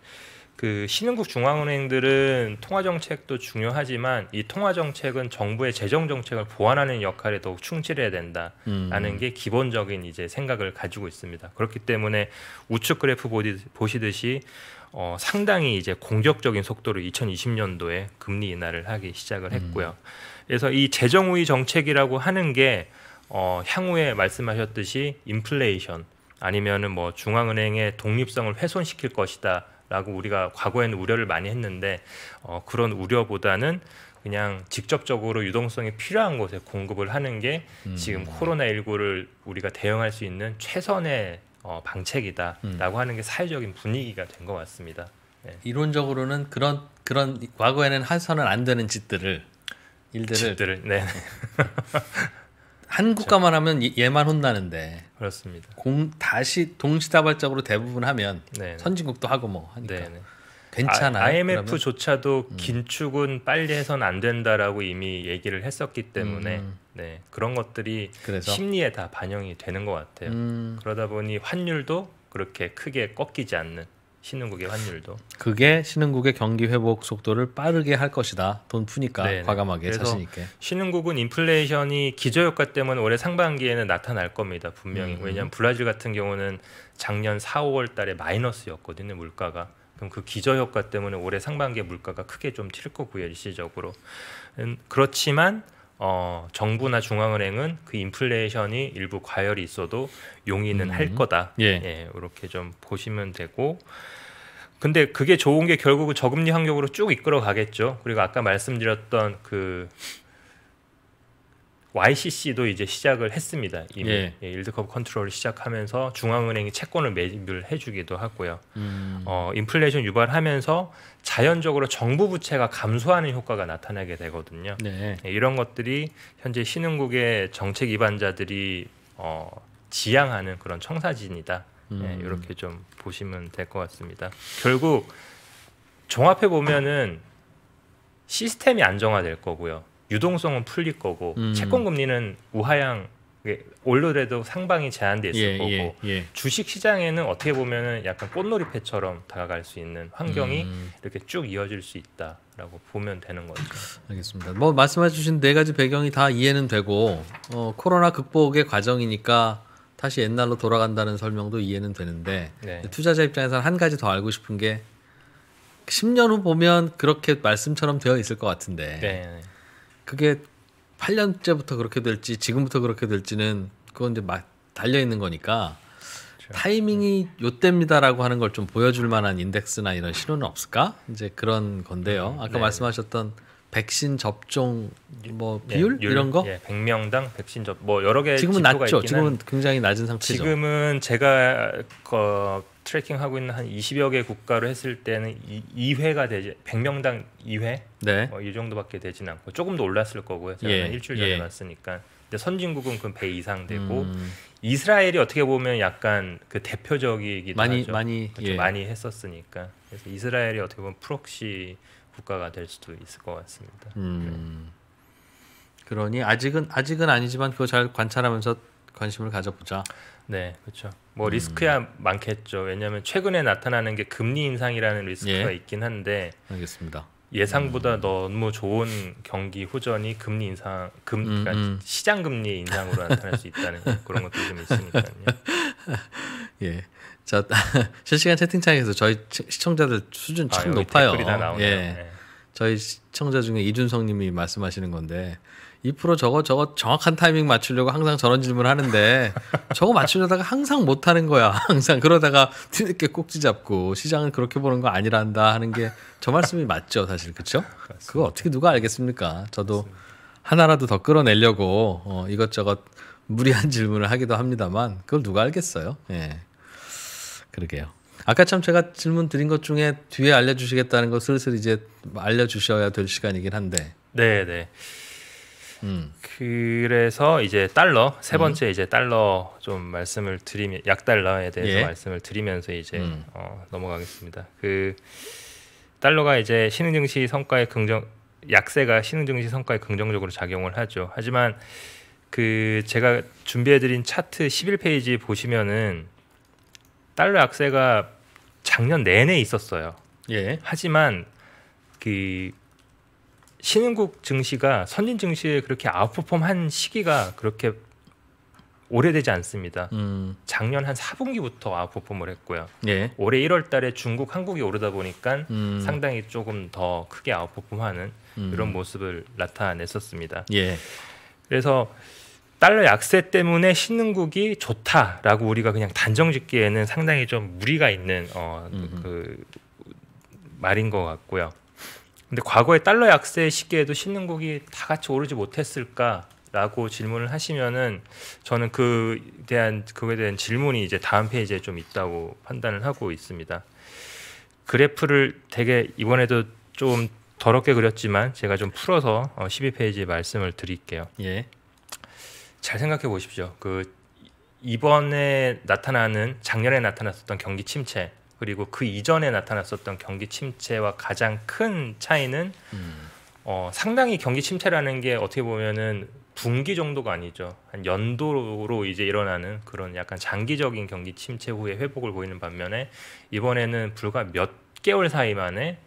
그 신흥국 중앙은행들은 통화 정책도 중요하지만 이 통화 정책은 정부의 재정 정책을 보완하는 역할에 더욱 충실해야 된다라는 음. 게 기본적인 이제 생각을 가지고 있습니다. 그렇기 때문에 우측 그래프 보디, 보시듯이 어, 상당히 이제 공격적인 속도로 2020년도에 금리 인하를 하기 시작을 음. 했고요. 음. 그래서 이 재정 우위 정책이라고 하는 게 어, 향후에 말씀하셨듯이 인플레이션 아니면은 뭐 중앙은행의 독립성을 훼손시킬 것이다라고 우리가 과거에는 우려를 많이 했는데 어, 그런 우려보다는 그냥 직접적으로 유동성이 필요한 곳에 공급을 하는 게 음. 지금 코로나 19를 우리가 대응할 수 있는 최선의 어, 방책이다라고 음. 하는 게 사회적인 분위기가 된 것 같습니다. 네. 이론적으로는 그런 그런 과거에는 해서는 안 되는 짓들을 일들을 짓들을 네. 네. [laughs] 한국가만 그렇죠. 하면 얘만 혼나는데 그렇습니다. 공 다시 동시다발적으로 대부분 하면 네네. 네. 선진국도 하고 뭐 하니까 네네. 괜찮아요. 아, IMF조차도 음. 긴축은 빨리 해선 안 된다라고 이미 얘기를 했었기 때문에 음. 네, 그런 것들이 그래서? 심리에 다 반영이 되는 것 같아요. 음. 그러다 보니 환율도 그렇게 크게 꺾이지 않는 신흥국의 환율도 그게 신흥국의 경기 회복 속도를 빠르게 할 것이다. 돈 푸니까 네네. 과감하게 자신 있게. 신흥국은 인플레이션이 기저효과 때문에 올해 상반기에는 나타날 겁니다. 분명히 음. 왜냐하면 브라질 같은 경우는 작년 4, 월달에 마이너스였거든요 물가가. 그럼 그 기저효과 때문에 올해 상반기에 물가가 크게 좀튈 거고요 일시적으로. 음, 그렇지만 어, 정부나 중앙은행은 그 인플레이션이 일부 과열이 있어도 용인은 음. 할 거다. 예. 예, 이렇게 좀 보시면 되고. 근데 그게 좋은 게 결국은 저금리 환경으로 쭉 이끌어 가겠죠. 그리고 아까 말씀드렸던 그 YCC도 이제 시작을 했습니다. 이미 예. 예, 일드컵 컨트롤을 시작하면서 중앙은행이 채권을 매입을 해주기도 하고요. 음. 어, 인플레이션 유발하면서 자연적으로 정부 부채가 감소하는 효과가 나타나게 되거든요. 네. 예, 이런 것들이 현재 신흥국의 정책 입안자들이 어, 지향하는 그런 청사진이다. 예, 음. 이렇게 좀 보시면 될 것 같습니다. 결국 종합해 보면은 시스템이 안정화될 거고요. 유동성은 풀릴 거고 음. 채권 금리는 우하향 올로래도 상방이 제한돼 있을 예, 거고 예, 예. 주식 시장에는 어떻게 보면은 약간 꽃놀이 패처럼 다가갈 수 있는 환경이 음. 이렇게 쭉 이어질 수 있다라고 보면 되는 거죠. 알겠습니다. 뭐 말씀해주신 네 가지 배경이 다 이해는 되고 어, 코로나 극복의 과정이니까 다시 옛날로 돌아간다는 설명도 이해는 되는데 네. 투자자 입장에서는 한 가지 더 알고 싶은 게 10년 후 보면 그렇게 말씀처럼 되어 있을 것 같은데. 네. 네. 그게 8년째부터 그렇게 될지 지금부터 그렇게 될지는 그건 이제 막 달려 있는 거니까 그렇죠. 타이밍이 네. 요때입니다라고 하는 걸 좀 보여줄 만한 인덱스나 이런 신호는 없을까? 이제 그런 건데요. 음, 아까 네. 말씀하셨던 백신 접종 뭐 예, 비율 예, 이런 거? 예, 100명당 백신 접 뭐 여러 개 지금은 낮죠. 지금은 굉장히 낮은 상태죠. 지금은 제가 그 트래킹 하고 있는 한 20여 개 국가로 했을 때는 2, 회가 되지 100명당 2회 네. 어, 이 정도밖에 되진 않고 조금 더 올랐을 거고요. 제가 예, 일주일 전에 예. 봤으니까. 근데 선진국은 그 배 이상 되고 음. 이스라엘이 어떻게 보면 약간 그 대표적이기도 많이, 하죠. 많이 많이 그렇죠? 예. 많이 했었으니까. 그래서 이스라엘이 어떻게 보면 프록시 국가가 될 수도 있을 것 같습니다. 음. 네. 그러니 아직은 아직은 아니지만 그거 잘 관찰하면서 관심을 가져보자. 네, 그렇죠. 뭐 음. 리스크야 많겠죠. 왜냐하면 최근에 나타나는 게 금리 인상이라는 리스크가 예. 있긴 한데. 알겠습니다. 예상보다 음. 너무 좋은 경기 호전이 금리 인상, 금 음, 그러니까 음. 시장 금리 인상으로 나타날 수 있다는 그런 것도 좀 있으니까요. [laughs] 예. 자 [laughs] 실시간 채팅창에서 저희 시청자들 수준 참 아, 높아요. 예. 네. 저희 시청자 중에 이준성님이 말씀하시는 건데 이 프로 저거 저거 정확한 타이밍 맞추려고 항상 저런 질문을 하는데 [laughs] 저거 맞추려다가 항상 못하는 거야. [laughs] 항상 그러다가 뒤늦게 꼭지 잡고 시장은 그렇게 보는 거 아니란다 하는 게 저 말씀이 맞죠 사실 그렇죠? 그거 어떻게 누가 알겠습니까? 저도 맞습니다. 하나라도 더 끌어내려고 어, 이것저것 무리한 질문을 하기도 합니다만 그걸 누가 알겠어요? 예. 그러게요. 아까 참 제가 질문 드린 것 중에 뒤에 알려주시겠다는 거 슬슬 이제 알려주셔야 될 시간이긴 한데. 네, 네. 음. 그래서 이제 달러 세 음. 번째 음. 이제 달러 좀 말씀을 드리면 약 달러에 대해서 예. 말씀을 드리면서 이제 음. 어, 넘어가겠습니다. 그 달러가 이제 신흥증시 성과에 긍정 약세가 신흥증시 성과에 긍정적으로 작용을 하죠. 하지만 그 제가 준비해드린 차트 11페이지 보시면은 달러 약세가 작년 내내 있었어요. 예. 하지만 그 신흥국 증시가 선진 증시에 그렇게 아웃퍼폼한 시기가 그렇게 오래되지 않습니다. 음. 작년 한 4분기부터 아웃퍼폼을 했고요. 예. 올해 1월 달에 중국, 한국이 오르다 보니까 음. 상당히 조금 더 크게 아웃퍼폼하는 음. 이런 모습을 나타냈었습니다. 예. 그래서 달러 약세 때문에 신흥국이 좋다라고 우리가 그냥 단정짓기에는 상당히 좀 무리가 있는 어, 그 말인 것 같고요. 근데 과거에 달러 약세 시기에도 신흥국이 다 같이 오르지 못했을까라고 질문을 하시면은 저는 그 대한 그거에 대한 질문이 이제 다음 페이지에 좀 있다고 판단을 하고 있습니다. 그래프를 되게 이번에도 좀 더럽게 그렸지만 제가 좀 풀어서 12페이지에 어, 말씀을 드릴게요. 예. 잘 생각해 보십시오. 그 이번에 나타나는 작년에 나타났었던 경기 침체 그리고 그 이전에 나타났었던 경기 침체와 가장 큰 차이는 음. 어, 상당히 경기 침체라는 게 어떻게 보면은 분기 정도가 아니죠. 한 연도로 이제 일어나는 그런 약간 장기적인 경기 침체 후에 회복을 보이는 반면에 이번에는 불과 몇 개월 사이 만에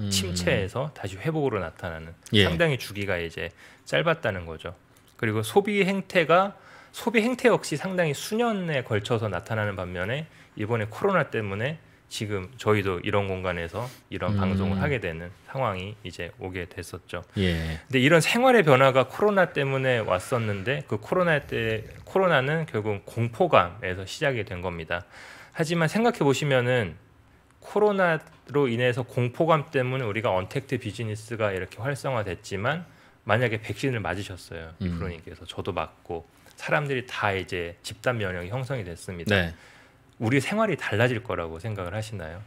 음. 침체에서 음. 다시 회복으로 나타나는 예. 상당히 주기가 이제 짧았다는 거죠. 그리고 소비 행태가 소비 행태 역시 상당히 수년에 걸쳐서 나타나는 반면에 이번에 코로나 때문에 지금 저희도 이런 공간에서 이런 음. 방송을 하게 되는 상황이 이제 오게 됐었죠. 예. 근데 이런 생활의 변화가 코로나 때문에 왔었는데 그 코로나 때 코로나는 결국 공포감에서 시작이 된 겁니다. 하지만 생각해 보시면은 코로나로 인해서 공포감 때문에 우리가 언택트 비즈니스가 이렇게 활성화됐지만 만약에 백신을 맞으셨어요. 음. 프로님께서 저도 맞고 사람들이 다 이제 집단 면역이 형성이 됐습니다. 네. 우리 생활이 달라질 거라고 생각을 하시나요?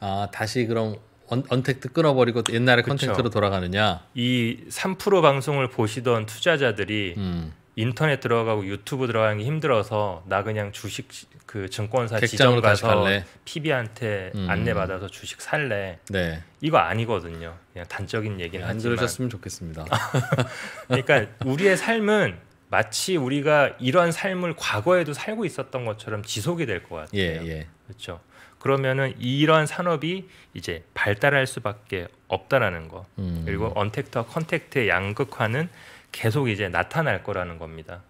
아 다시 그럼 언, 택트 끊어버리고 옛날의 컨텐츠로 돌아가느냐? 이 3% 방송을 보시던 투자자들이 음. 인터넷 들어가고 유튜브 들어가는 게 힘들어서 나 그냥 주식 그 증권사 지점 가서 PB한테 음. 안내 받아서 주식 살래. 네. 이거 아니거든요. 그냥 단적인 얘기는 네, 안 들으셨으면 좋겠습니다. [laughs] 그러니까 우리의 삶은 마치 우리가 이런 삶을 과거에도 살고 있었던 것처럼 지속이 될 것 같아요. 예, 예. 그렇죠. 그러면은 이러한 산업이 이제 발달할 수밖에 없다라는 거. 음. 그리고 언택트와 컨택트의 양극화는 계속 이제 나타날 거라는 겁니다.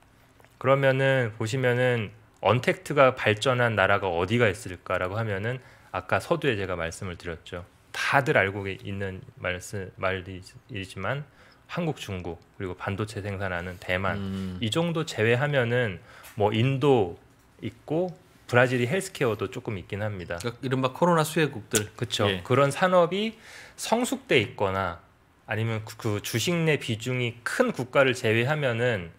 그러면은 보시면은 언택트가 발전한 나라가 어디가 있을까라고 하면은 아까 서두에 제가 말씀을 드렸죠. 다들 알고 있는 말씀 말이지만 한국, 중국 그리고 반도체 생산하는 대만 음. 이 정도 제외하면은 뭐 인도 있고 브라질이 헬스케어도 조금 있긴 합니다. 그러니까 이른바 코로나 수혜국들. 그렇죠. 예. 그런 산업이 성숙돼 있거나 아니면 그, 그 주식 내 비중이 큰 국가를 제외하면은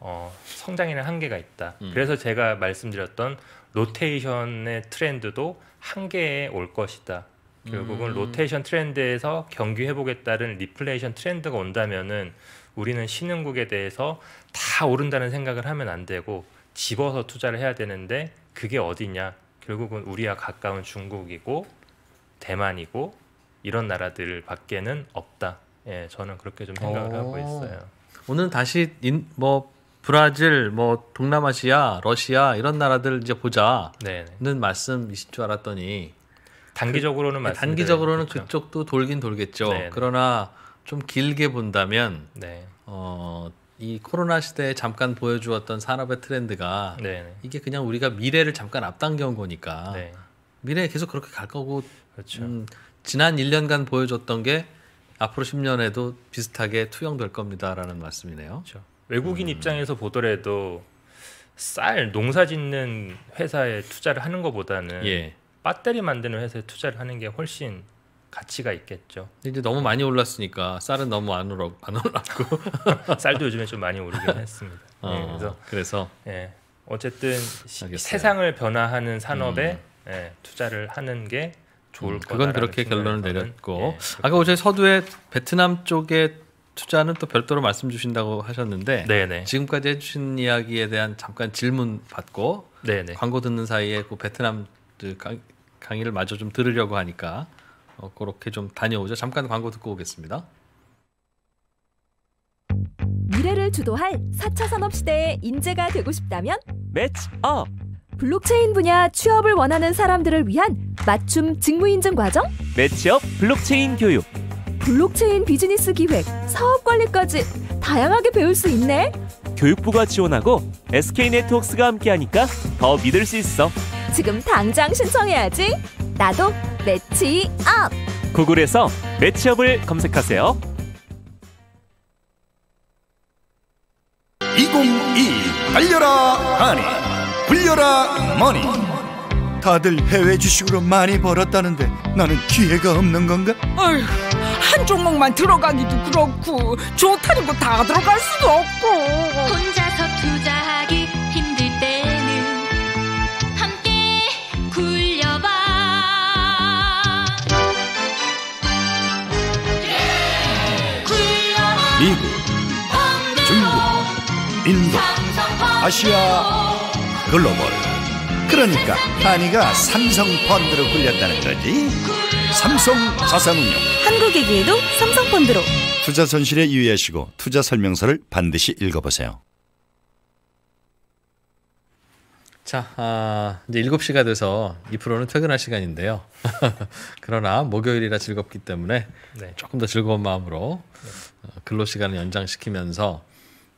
어, 성장에는 한계가 있다. 음. 그래서 제가 말씀드렸던 로테이션의 트렌드도 한계에 올 것이다. 결국은 음. 로테이션 트렌드에서 경기 회복에 따른 리플레이션 트렌드가 온다면은 우리는 신흥국에 대해서 다 오른다는 생각을 하면 안 되고 집어서 투자를 해야 되는데 그게 어디냐? 결국은 우리와 가까운 중국이고 대만이고 이런 나라들 밖에는 없다. 예, 저는 그렇게 좀 어. 생각을 오. 하고 있어요. 오늘 다시 인, 뭐 브라질, 뭐 동남아시아, 러시아 이런 나라들 이제 보자는 네네. 말씀이신 줄 알았더니 단기적으로는 그, 네, 단기적으로는 그렇죠. 그쪽도 돌긴 돌겠죠. 네네. 그러나 좀 길게 본다면 네. 어, 이 코로나 시대에 잠깐 보여주었던 산업의 트렌드가 네네. 이게 그냥 우리가 미래를 잠깐 앞당겨온 거니까 네. 미래에 계속 그렇게 갈 거고 그렇죠. 음, 지난 1년간 보여줬던 게 앞으로 10년에도 비슷하게 투영될 겁니다라는 말씀이네요. 그렇죠. 외국인 음. 입장에서 보더라도 쌀 농사 짓는 회사에 투자를 하는 것보다는 예. 배터리 만드는 회사에 투자를 하는 게 훨씬 가치가 있겠죠. 이제 너무 많이 올랐으니까 쌀은 너무 안, 올라, 안 올랐고 [laughs] 쌀도 요즘에 좀 많이 오르긴 [laughs] 했습니다. 예, 어, 예, 그래서 그래서 예, 어쨌든 시, 세상을 변화하는 산업에 음. 예, 투자를 하는 게 좋을 거다. 음, 그건 그렇게 결론을 내렸고 예, 아까 어제 서두에 베트남 쪽에 투자는 또 별도로 말씀 주신다고 하셨는데 네네. 지금까지 해주신 이야기에 대한 잠깐 질문 받고 네네. 광고 듣는 사이에 그 베트남 그 강의를 마저 좀 들으려고 하니까 어, 그렇게 좀 다녀오죠. 잠깐 광고 듣고 오겠습니다. 미래를 주도할 4차 산업 시대의 인재가 되고 싶다면 매치업. 블록체인 분야 취업을 원하는 사람들을 위한 맞춤 직무인증 과정, 매치업 블록체인 교육, 블록체인 비즈니스 기획, 사업 관리까지 다양하게 배울 수 있네. 교육부가 지원하고 SK네트웍스가 함께하니까 더 믿을 수 있어. 지금 당장 신청해야지. 나도 매치업. 구글에서 매치업을 검색하세요. 2022 달려라 하니. 불려라 머니 다들 해외 주식으로 많이 벌었다는데 나는 기회가 없는 건가? 어휴, 한 종목만 들어가기도 그렇고 좋다는 거 다 들어갈 수도 없고 혼자서 투자하기 힘들 때는 함께 굴려봐 미국, 중국, 인도, 아시아 글로벌 그러니까 한이가 삼성펀드로 굴렸다는 거지 삼성 자산운용 한국에게도 삼성펀드로 투자 손실에 유의하시고 투자 설명서를 반드시 읽어보세요 자, 아, 이제 7시가 돼서 이 프로는 퇴근할 시간인데요. [laughs] 그러나 목요일이라 즐겁기 때문에 네. 조금 더 즐거운 마음으로 어, 근로 시간을 연장시키면서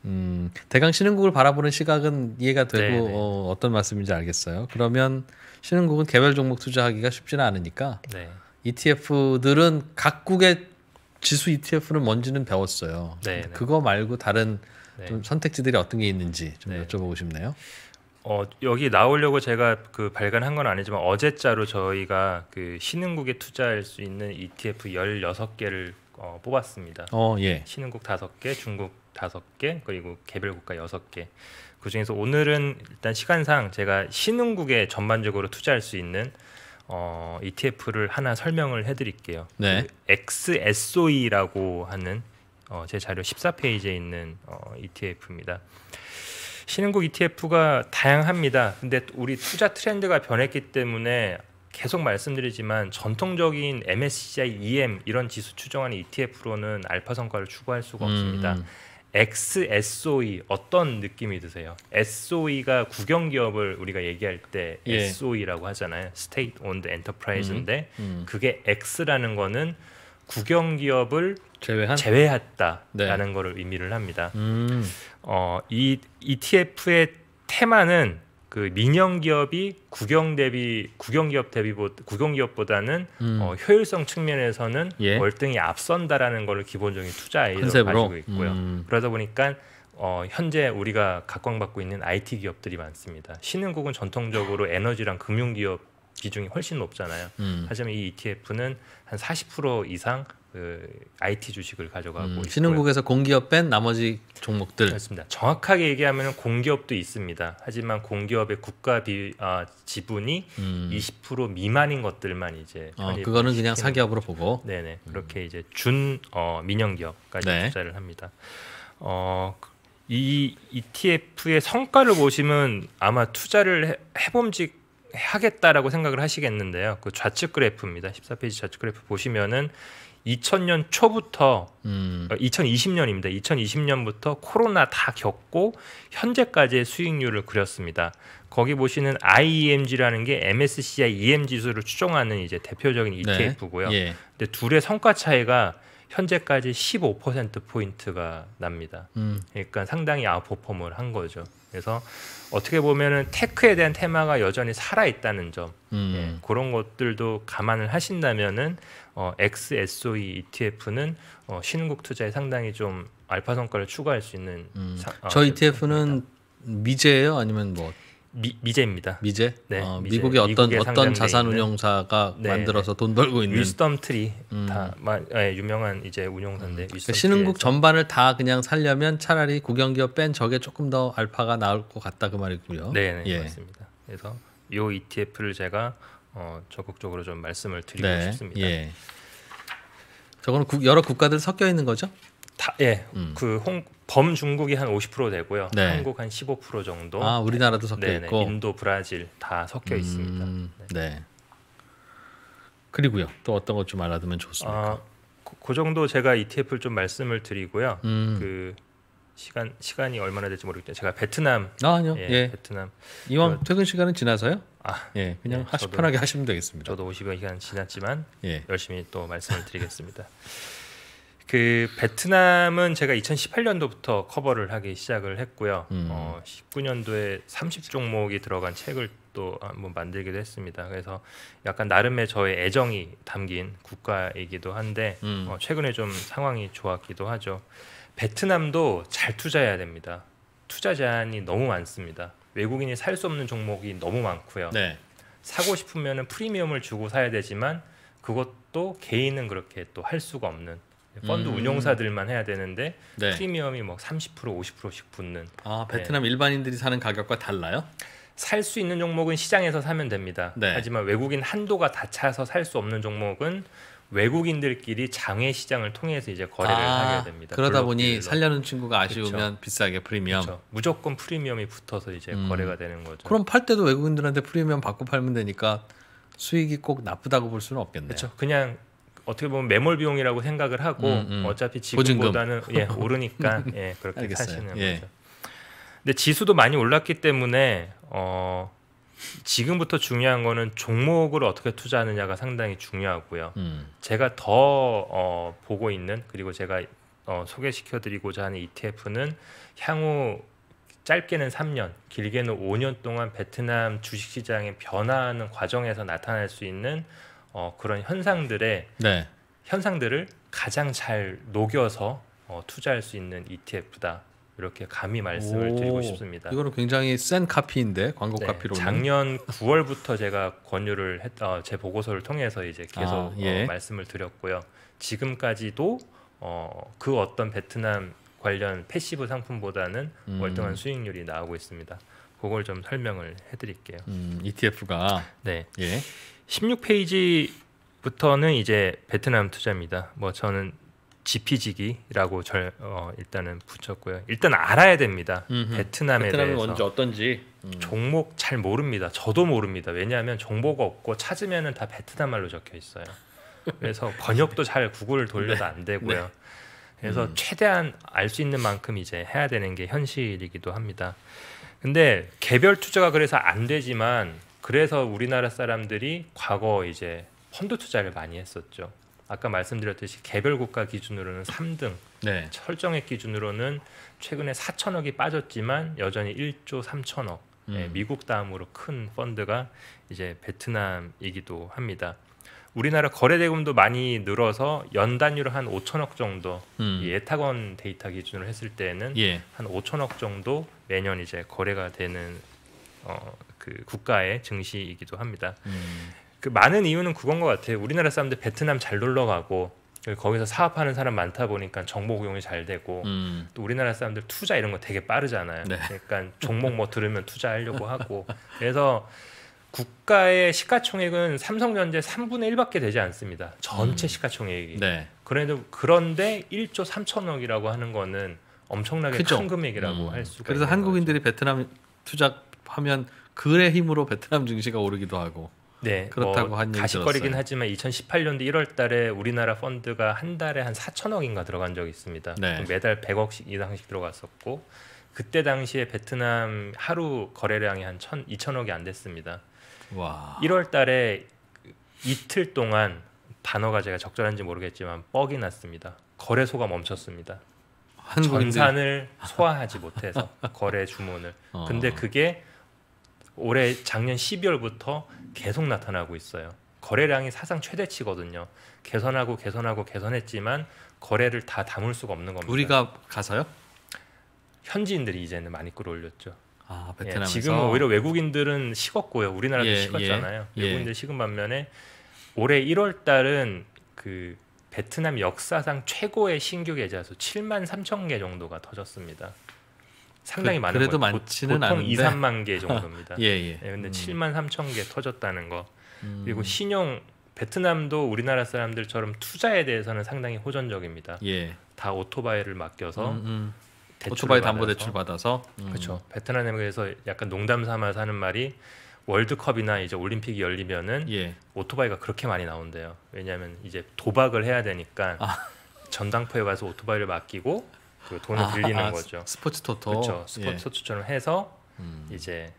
음, 대강 신흥국을 바라보는 시각은 이해가 되고 네, 네. 어, 떤 말씀인지 알겠어요. 그러면 신흥국은 개별 종목 투자하기가 쉽지는 않으니까 네. ETF들은 각국의 지수 ETF는 뭔지는 배웠어요. 네네. 네. 그거 말고 다른 네. 좀 선택지들이 어떤 게 있는지 좀네 여쭤보고 싶네요. 어, 여기 나오려고 제가 그 발간한 건 아니지만 어제자로 저희가 그 신흥국에 투자할 수 있는 ETF 16개를 어, 뽑았습니다. 어, 예. 신흥국 5개, 중국 다섯 개 그리고 개별 국가 여섯 개 그중에서 오늘은 일단 시간상 제가 신흥국에 전반적으로 투자할 수 있는 어, ETF를 하나 설명을 해드릴게요. 네. 그 XSOE라고 하는 어, 제 자료 14페이지에 있는 어, ETF입니다. 신흥국 ETF가 다양합니다. 근데 우리 투자 트렌드가 변했기 때문에 계속 말씀드리지만 전통적인 MSCI EM 이런 지수 추정하는 ETF로는 알파 성과를 추구할 수가 음. 없습니다. XSOE 어떤 느낌이 드세요? SOE가 국영 기업을 우리가 얘기할 때 예. SOE라고 하잖아요. State Owned Enterprise인데 음, 음. 그게 X라는 거는 국영 기업을 제외한? 제외했다라는 네. 거를 의미를 합니다. 음. 어, 이 ETF의 테마는 그 민영 기업이 국영 대비 국영 기업 대비 국영 기업보다는 음. 어, 효율성 측면에서는 예. 월등히 앞선다라는 걸 기본적인 투자 아이디어로 가지고 있고요. 음. 그러다 보니까 어, 현재 우리가 각광받고 있는 IT 기업들이 많습니다. 신흥국은 전통적으로 에너지랑 금융 기업 비중이 훨씬 높잖아요. 음. 하지만 이 ETF는 한 40% 이상 그 IT 주식을 가져가고 음, 신흥국에서 공기업 뺀 나머지 종목들 그습니다 정확하게 얘기하면 공기업도 있습니다. 하지만 공기업의 국가 비, 아, 지분이 음. 20% 미만인 것들만 이제 어, 그거는 그냥 사기업으로 보고 네네 음. 그렇게 이제 준 어, 민영기업까지 네. 투자를 합니다. 어, 이 ETF의 성과를 보시면 아마 투자를 해, 해봄직 하겠다라고 생각을 하시겠는데요. 그 좌측 그래프입니다. 14페이지 좌측 그래프 보시면은 2000년 초부터 음. 2020년입니다. 어, 2020년부터 코로나 다 겪고 현재까지의 수익률을 그렸습니다. 거기 보시는 IEMG라는 게 MSCI EM 지수를 추종하는 이제 대표적인 ETF고요. 네. E 예. 근데 둘의 성과 차이가 현재까지 15% 포인트가 납니다. 음. 그러니까 상당히 아웃퍼폼을 한 거죠. 그래서 어떻게 보면은 테크에 대한 테마가 여전히 살아 있다는 점 음. 예, 그런 것들도 감안을 하신다면은 어, XSOE ETF는 어, 신흥국 투자에 상당히 좀 알파 성과를 추가할 수 있는 음. 사, 어, 저 ETF는 미제예요 아니면 뭐 미, 미제입니다. 미제? 네, 어, 미제. 미국의 어떤 어떤 자산운용사가 네, 만들어서 돈 벌고 있는 윌스덤 트리 음. 다 마, 예, 유명한 이제 운용사인데 음. 그러니까 신흥국 전반을 다 그냥 살려면 차라리 국영기업 뺀 저게 조금 더 알파가 나올 것 같다 그 말이고요. 네, 네, 예. 맞습니다. 그래서 요 ETF를 제가 어, 적극적으로 좀 말씀을 드리고 네, 싶습니다. 예. 저거는 국, 여러 국가들 섞여 있는 거죠? 다, 예, 음. 그홍 범중국이 한 50% 되고요. 네. 한국 한 15% 정도. 아 우리나라도 섞여 네네. 네, 있고 인도, 브라질 다 섞여 음, 있습니다. 네. 네. 그리고요 또 어떤 것 좀 알아두면 좋습니까? 아, 그, 그, 정도 제가 ETF를 좀 말씀을 드리고요. 음. 그 시간 시간이 얼마나 될지 모르겠는데 제가 베트남 아, 아니요 예, 예. 베트남 이왕 퇴근 시간은 지나서요 아, 예 그냥 예, 하시, 저도, 편하게 하시면 되겠습니다 저도 50여 시간 지났지만 예. 열심히 또 말씀을 드리겠습니다 [laughs] 그 베트남은 제가 2018년도부터 커버를 하기 시작을 했고요. 음. 어, 19년도에 30 종목이 들어간 책을 또 한번 만들기도 했습니다. 그래서 약간 나름의 저의 애정이 담긴 국가이기도 한데 음. 어, 최근에 좀 상황이 좋았기도 하죠. 베트남도 잘 투자해야 됩니다. 투자 제한이 너무 많습니다. 외국인이 살 수 없는 종목이 너무 많고요. 네. 사고 싶으면 프리미엄을 주고 사야 되지만 그것도 개인은 그렇게 또 할 수가 없는 펀드 음. 운용사들만 해야 되는데 네. 프리미엄이 뭐 30% 50%씩 붙는. 아 예. 베트남 네. 일반인들이 사는 가격과 달라요? 살 수 있는 종목은 시장에서 사면 됩니다. 네. 하지만 외국인 한도가 다 차서 살 수 없는 종목은 외국인들끼리 장외 시장을 통해서 이제 거래를 아, 하게 됩니다. 그러다 보니 살려는 친구가 그렇죠. 아쉬우면 그렇죠. 비싸게 프리미엄. 그렇죠. 무조건 프리미엄이 붙어서 이제 음. 거래가 되는 거죠. 그럼 팔 때도 외국인들한테 프리미엄 받고 팔면 되니까 수익이 꼭 나쁘다고 볼 수는 없겠네요. 그렇죠. 그냥 어떻게 보면 매몰 비용이라고 생각을 하고 음, 음. 어차피 지금보다는 예, [laughs] 오르니까 예, 그렇게 알겠어요. 사시는 예. 거죠. 근데 지수도 많이 올랐기 때문에 어, 지금부터 중요한 거는 종목을 어떻게 투자하느냐가 상당히 중요하고요. 음. 제가 더 어, 보고 있는 그리고 제가 어, 소개시켜드리고자 하는 ETF는 향후 짧게는 3년, 길게는 5년 동안 베트남 주식시장의 변화하는 과정에서 나타날 수 있는 어, 그런 현상들의 네. 현상들을 가장 잘 녹여서 어, 투자할 수 있는 ETF다. 이렇게 감히 말씀을 오, 드리고 싶습니다. 이거는 굉장히 센 카피인데 광고 네, 카피로 작년 9월부터 제가 권유를 했, 어, 제 보고서를 통해서 이제 계속 아, 어, 예. 어, 말씀을 드렸고요. 지금까지도 어, 그 어떤 베트남 관련 패시브 상품보다는 음. 월등한 수익률이 나오고 있습니다. 그걸 좀 설명을 해드릴게요. 음, ETF가 네. 예. 16페이지부터는 이제 베트남 투자입니다. 뭐 저는 지피지기라고 절 어, 일단은 붙였고요. 일단 알아야 됩니다. 음흠. 베트남에 베트남이 대해서 먼저 어떤지 음. 종목 잘 모릅니다. 저도 모릅니다. 왜냐하면 정보가 없고 찾으면은 다 베트남 말로 적혀 있어요. 그래서 [laughs] 번역도 잘 구글 돌려도 네. 안 되고요. 네. 그래서 음. 최대한 알 수 있는 만큼 이제 해야 되는 게 현실이기도 합니다. 근데 개별 투자가 그래서 안 되지만 그래서 우리나라 사람들이 과거 이제 펀드 투자를 많이 했었죠. 아까 말씀드렸듯이 개별 국가 기준으로는 3등, 네. 철정액 기준으로는 최근에 4천억이 빠졌지만 여전히 1조 3천억. 예, 음. 예, 미국 다음으로 큰 펀드가 이제 베트남이기도 합니다. 우리나라 거래대금도 많이 늘어서 연 단위로 한 5천억 정도 음. 예탁원 데이터 기준으로 했을 때는 예. 한 5천억 정도 매년 이제 거래가 되는 어, 그 국가의 증시이기도 합니다. 음. 그 많은 이유는 그건 것 같아요. 우리나라 사람들 베트남 잘 놀러 가고 거기서 사업하는 사람 많다 보니까 정보 공용이 잘 되고 음. 또 우리나라 사람들 투자 이런 거 되게 빠르잖아요. 네. 그러니까 종목 뭐 들으면 투자하려고 하고 그래서 국가의 시가총액은 삼성전자 3분의 1밖에 되지 않습니다. 전체 음. 시가총액이. 네. 그래도 그런데 1조 3천억이라고 하는 거는 엄청나게 그죠. 큰 금액이라고 음. 할 수가. 그래서 한국인들이 거죠. 베트남 투자하면 글의 힘으로 베트남 증시가 오르기도 하고 네, 그렇다고 뭐한 가식거리긴 하지만 2018년도 1월달에 우리나라 펀드가 한 달에 한 4천억인가 들어간 적이 있습니다. 네. 매달 100억씩 이상씩 들어갔었고 그때 당시에 베트남 하루 거래량이 한천 2천억이 안 됐습니다. 와. 1월달에 이틀 동안 단어가 제가 적절한지 모르겠지만 뻑이 났습니다. 거래소가 멈췄습니다. 전산을 소화하지 못해서 거래 주문을. [laughs] 어. 근데 그게 올해 작년 12월부터 계속 나타나고 있어요. 거래량이 사상 최대치거든요. 개선하고 개선하고 개선했지만 거래를 다 담을 수가 없는 겁니다. 우리가 가서요? 현지인들이 이제는 많이 끌어올렸죠. 아, 예, 베트남에서 예, 지금은 오히려 외국인들은 식었고요. 우리나라도 예, 식었잖아요. 예, 예. 외국인들 식은 반면에 올해 1월 달은 그 베트남 역사상 최고의 신규 계좌수 7만 3천 개 정도가 터졌습니다. 상당히 그, 많은 그래도 거예요. 많지는 보통 않은데 2, 3만 개 [laughs] 정도입니다. 예, 예. 네, 근데 음. 7만 3천 개 터졌다는 거. 음. 그리고 신용 베트남도 우리나라 사람들처럼 투자에 대해서는 상당히 호전적입니다. 예. 다 오토바이를 맡겨서 음, 음. 오토바이 담보 대출 받아서 음. 그렇죠. 베트남에서 약간 농담 삼아사는 말이 월드컵이나 이제 올림픽이 열리면은 예. 오토바이가 그렇게 많이 나온대요. 왜냐하면 이제 도박을 해야 되니까 아. 전당포에 가서 오토바이를 맡기고 그 돈을 아, 빌리는 아, 아, 거죠. 스포츠 토토. 그렇죠. 스포츠 예. 토토처럼 해서 음. 이제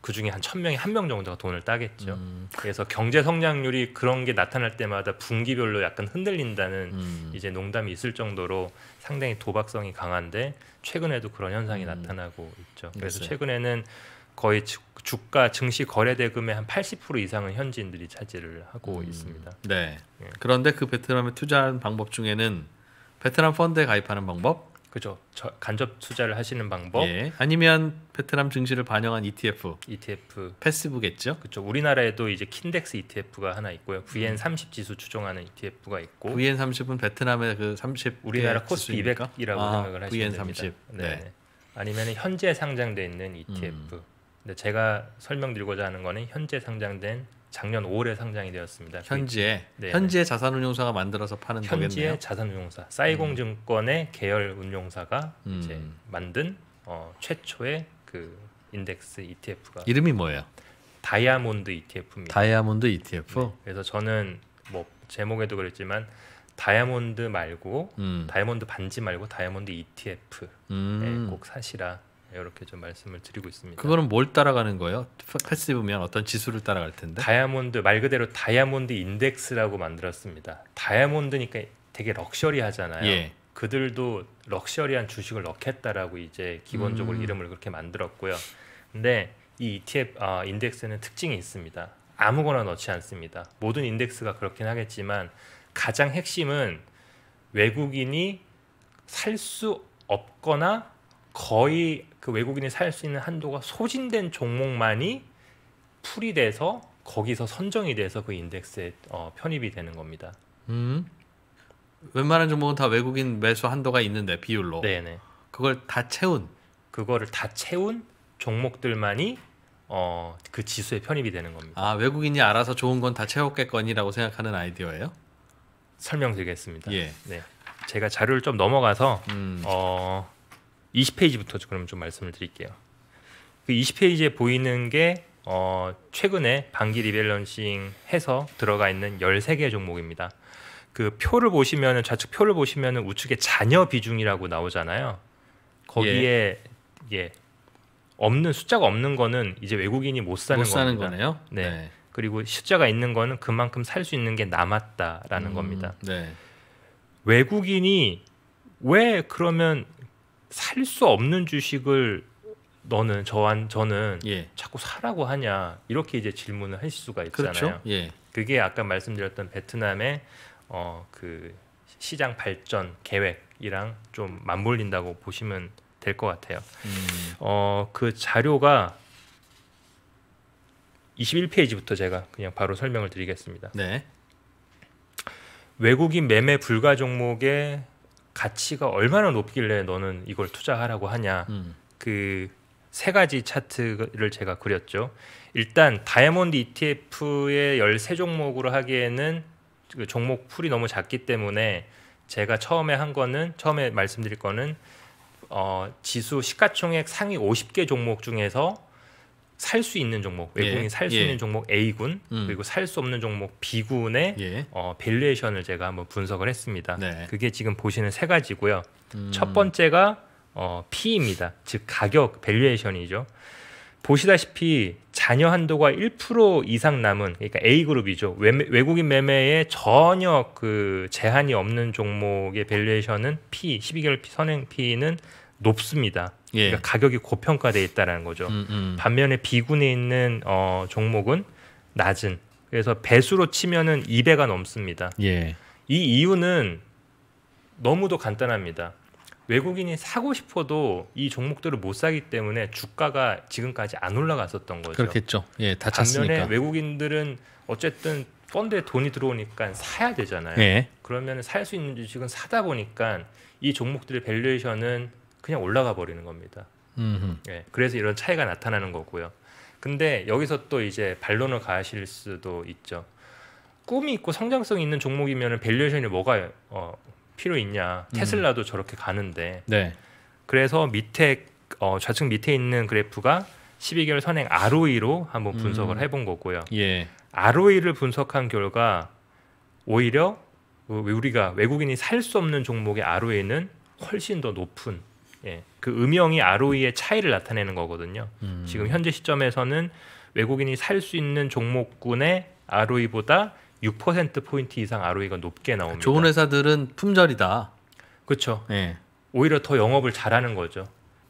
그 중에 한 천명이한 명 정도가 돈을 따겠죠. 음. 그래서 경제 성장률이 그런 게 나타날 때마다 분기별로 약간 흔들린다는 음. 이제 농담이 있을 정도로 상당히 도박성이 강한데 최근에도 그런 현상이 음. 나타나고 있죠. 그래서 그치. 최근에는 거의 주가 증시 거래 대금의 한 80% 이상은 현지인들이 차지를 하고 음. 있습니다. 네. 예. 그런데 그 베트남에 투자한 방법 중에는 베트남 펀드에 가입하는 방법. 그죠. 간접 투자를 하시는 방법. 예. 아니면 베트남 증시를 반영한 ETF. ETF. 패스브겠죠. 그죠. 우리나라에도 이제 킨덱스 ETF가 하나 있고요. VN30 지수 추종하는 ETF가 있고. VN30은 베트남의 그 30. 우리나라 코스 200이라고 아, 생각을 하시면 VN30. 됩니다. 네. 네. 아니면 현재 상장돼 있는 ETF. 음. 근데 제가 설명드리고자 하는 거는 현재 상장된 작년 5월에 상장이 되었습니다. 그 현지 네. 현지 네. 자산운용사가 만들어서 파는 거겠네요. 자산운용사 사이공증권의 음. 계열 운용사가 음. 이제 만든 어, 최초의 그 인덱스 ETF가 이름이 뭐예요? 다이아몬드 ETF입니다. 다이아몬드 ETF. 네. 그래서 저는 뭐 제목에도 그랬지만 다이아몬드 말고 음. 다이아몬드 반지 말고 다이아몬드 ETF에 음. 꼭 사시라 이렇게 좀 말씀을 드리고 있습니다. 그거는 뭘 따라가는 거예요? 패시브면 어떤 지수를 따라갈 텐데? 다이아몬드 말 그대로 다이아몬드 인덱스라고 만들었습니다. 다이아몬드니까 되게 럭셔리하잖아요. 예. 그들도 럭셔리한 주식을 넣겠다라고 이제 기본적으로 음. 이름을 그렇게 만들었고요. 근데 이 ETF 어, 아, 인덱스는 특징이 있습니다. 아무거나 넣지 않습니다. 모든 인덱스가 그렇긴 하겠지만 가장 핵심은 외국인이 살 수 없거나 거의 그 외국인이 살 수 있는 한도가 소진된 종목만이 풀이 돼서 거기서 선정이 돼서 그 인덱스에 어, 편입이 되는 겁니다. 음. 웬만한 종목은 다 외국인 매수 한도가 있는데 비율로. 네네. 그걸 다 채운. 그거를 다 채운 종목들만이 어, 그 지수에 편입이 되는 겁니다. 아 외국인이 알아서 좋은 건 다 채웠겠거니라고 생각하는 아이디어예요? 설명드리겠습니다. 예. 네. 제가 자료를 좀 넘어가서 음. 어, 20페이지부터 그럼 좀 말씀을 드릴게요. 그 20페이지에 보이는 게 어, 최근에 반기 리밸런싱 해서 들어가 있는 13개 종목입니다. 그 표를 보시면 좌측 표를 보시면 우측에 잔여 비중이라고 나오잖아요. 거기에 예. 예. 없는 숫자가 없는 거는 이제 외국인이 못 사는, 못 사는 거네요. 네. 네. 그리고 숫자가 있는 거는 그만큼 살 수 있는 게 남았다라는 음, 겁니다. 네. 외국인이 왜 그러면 살수 없는 주식을 너는 저한 저는 예. 자꾸 사라고 하냐 이렇게 이제 질문을 하실 수가 있잖아요. 그렇죠? 예. 그게 아까 말씀드렸던 베트남의 어그 시장 발전 계획이랑 좀 맞물린다고 보시면 될 것 같아요. 음. 어그 자료가 21페이지부터 제가 그냥 바로 설명을 드리겠습니다. 네. 외국인 매매 불가 종목의 가치가 얼마나 높길래 너는 이걸 투자하라고 하냐. 음. 그세 가지 차트를 제가 그렸죠. 일단 다이아몬드 ETF의 열세 종목으로 하기에는 그 종목 풀이 너무 작기 때문에 제가 처음에 한 거는 처음에 말씀드릴 거는 어, 지수 시가총액 상위 50개 종목 중에서 살수 있는 종목 예. 외국인이 예. 살수 예. 있는 종목 A군 음. 그리고 살 수 없는 종목 B군의 예. 어, 밸류에이션을 제가 한번 분석을 했습니다. 네. 그게 지금 보시는 세 가지고요. 음. 첫 번째가 어, P입니다. 즉 가격 밸류에이션이죠. 보시다시피 잔여 한도가 1% 이상 남은 그러니까 A 그룹이죠. 외, 국인 매매에 전혀 그 제한이 없는 종목의 밸류에이션은 P 12개월 선행 P는 높습니다. 예. 그러니까 가격이 고평가돼 있다라는 거죠. 음, 음. 반면에 B군에 있는 어, 종목은 낮은. 그래서 배수로 치면은 2배가 넘습니다. 예. 이 이유는 너무도 간단합니다. 외국인이 사고 싶어도 이 종목들을 못 사기 때문에 주가가 지금까지 안 올라갔었던 거죠. 그렇겠죠. 예, 다쳤으니까. 반면에 외국인들은 어쨌든 펀드에 돈이 들어오니까 사야 되잖아요. 예. 그러면 살 수 있는 주식은 사다 보니까 이 종목들의 밸류에이션은 그냥 올라가 버리는 겁니다. 예, 그래서 이런 차이가 나타나는 거고요. 근데 여기서 또 이제 반론을 가하실 수도 있죠. 꿈이 있고 성장성 있는 종목이면 밸류에이션이 뭐가 어, 필요 있냐? 테슬라도 음. 저렇게 가는데. 네. 그래서 밑에 어, 좌측 밑에 있는 그래프가 12개월 선행 ROE로 한번 음. 분석을 음. 해본 거고요. 예. ROE를 분석한 결과 오히려 우리가 외국인이 살 수 없는 종목의 ROE는 훨씬 더 높은 예, 그 음영이 ROE의 차이를 나타내는 거거든요. 음. 지금 현재 시점에서는 외국인이 살 수 있는 종목군의 ROE보다 6% 포인트 이상 ROE가 높게 나옵니다. 좋은 회사들은 품절이다. 그렇죠. 예. 오히려 더 영업을 잘하는 거죠.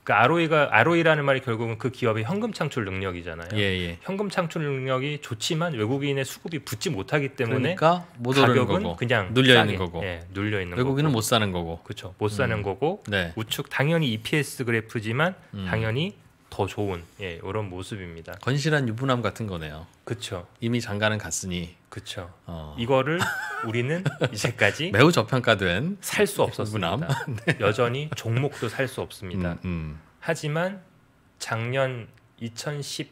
그 ROE가 ROE라는 말이 결국은 그 기업의 현금 창출 능력이잖아요. 예, 예. 현금 창출 능력이 좋지만 외국인의 수급이 붙지 못하기 때문에 그러니까 가격은 거고, 그냥 눌려 있는 거고, 예, 눌려 있는 외국인은 거고. 못 사는 거고, 그렇죠, 못 사는 음. 거고. 네. 우측 당연히 EPS 그래프지만 음. 당연히 더 좋은 예, 이런 모습입니다. 건실한 유부남 같은 거네요. 그렇죠. 이미 장가는 갔으니. 그렇죠. 어. 이거를 [laughs] 우리는 이제까지 매우 저평가된 살 수 없었습니다. [laughs] 네. 여전히 종목도 살 수 없습니다. 음, 음. 하지만 작년 2019년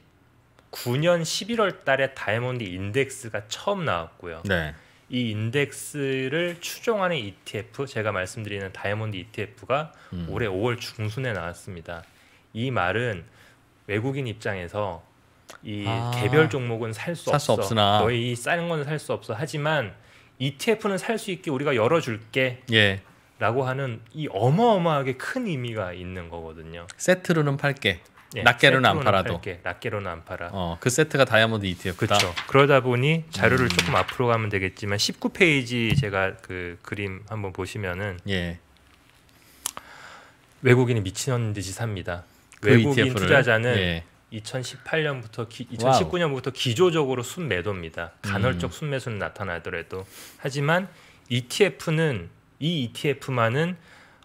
11월 달에 다이아몬드 인덱스가 처음 나왔고요. 네. 이 인덱스를 추종하는 ETF 제가 말씀드리는 다이아몬드 ETF가 음. 올해 5월 중순에 나왔습니다. 이 말은 외국인 입장에서 이 아, 개별 종목은 살 수 없어. 없으나. 너희 이 싸는 건 살 수 없어. 하지만 ETF는 살 수 있게 우리가 열어줄게. 예. 라고 하는 이 어마어마하게 큰 의미가 있는 거거든요. 세트로는 팔게. 예, 낱개로는 안 팔아도. 팔게. 낱개로는 안 팔아. 어, 그 세트가 다이아몬드 ETF다. 그렇죠. 그러다 보니 자료를 음. 조금 앞으로 가면 되겠지만 19페이지 제가 그 그림 한번 보시면은 예. 외국인이 미친듯이 삽니다. 그 외국인 ETF를. 투자자는 예. 2018년부터 기, 2019년부터 기조적으로 순매도입니다. 간헐적 음. 순매수는 나타나더라도 하지만 ETF는 이 ETF만은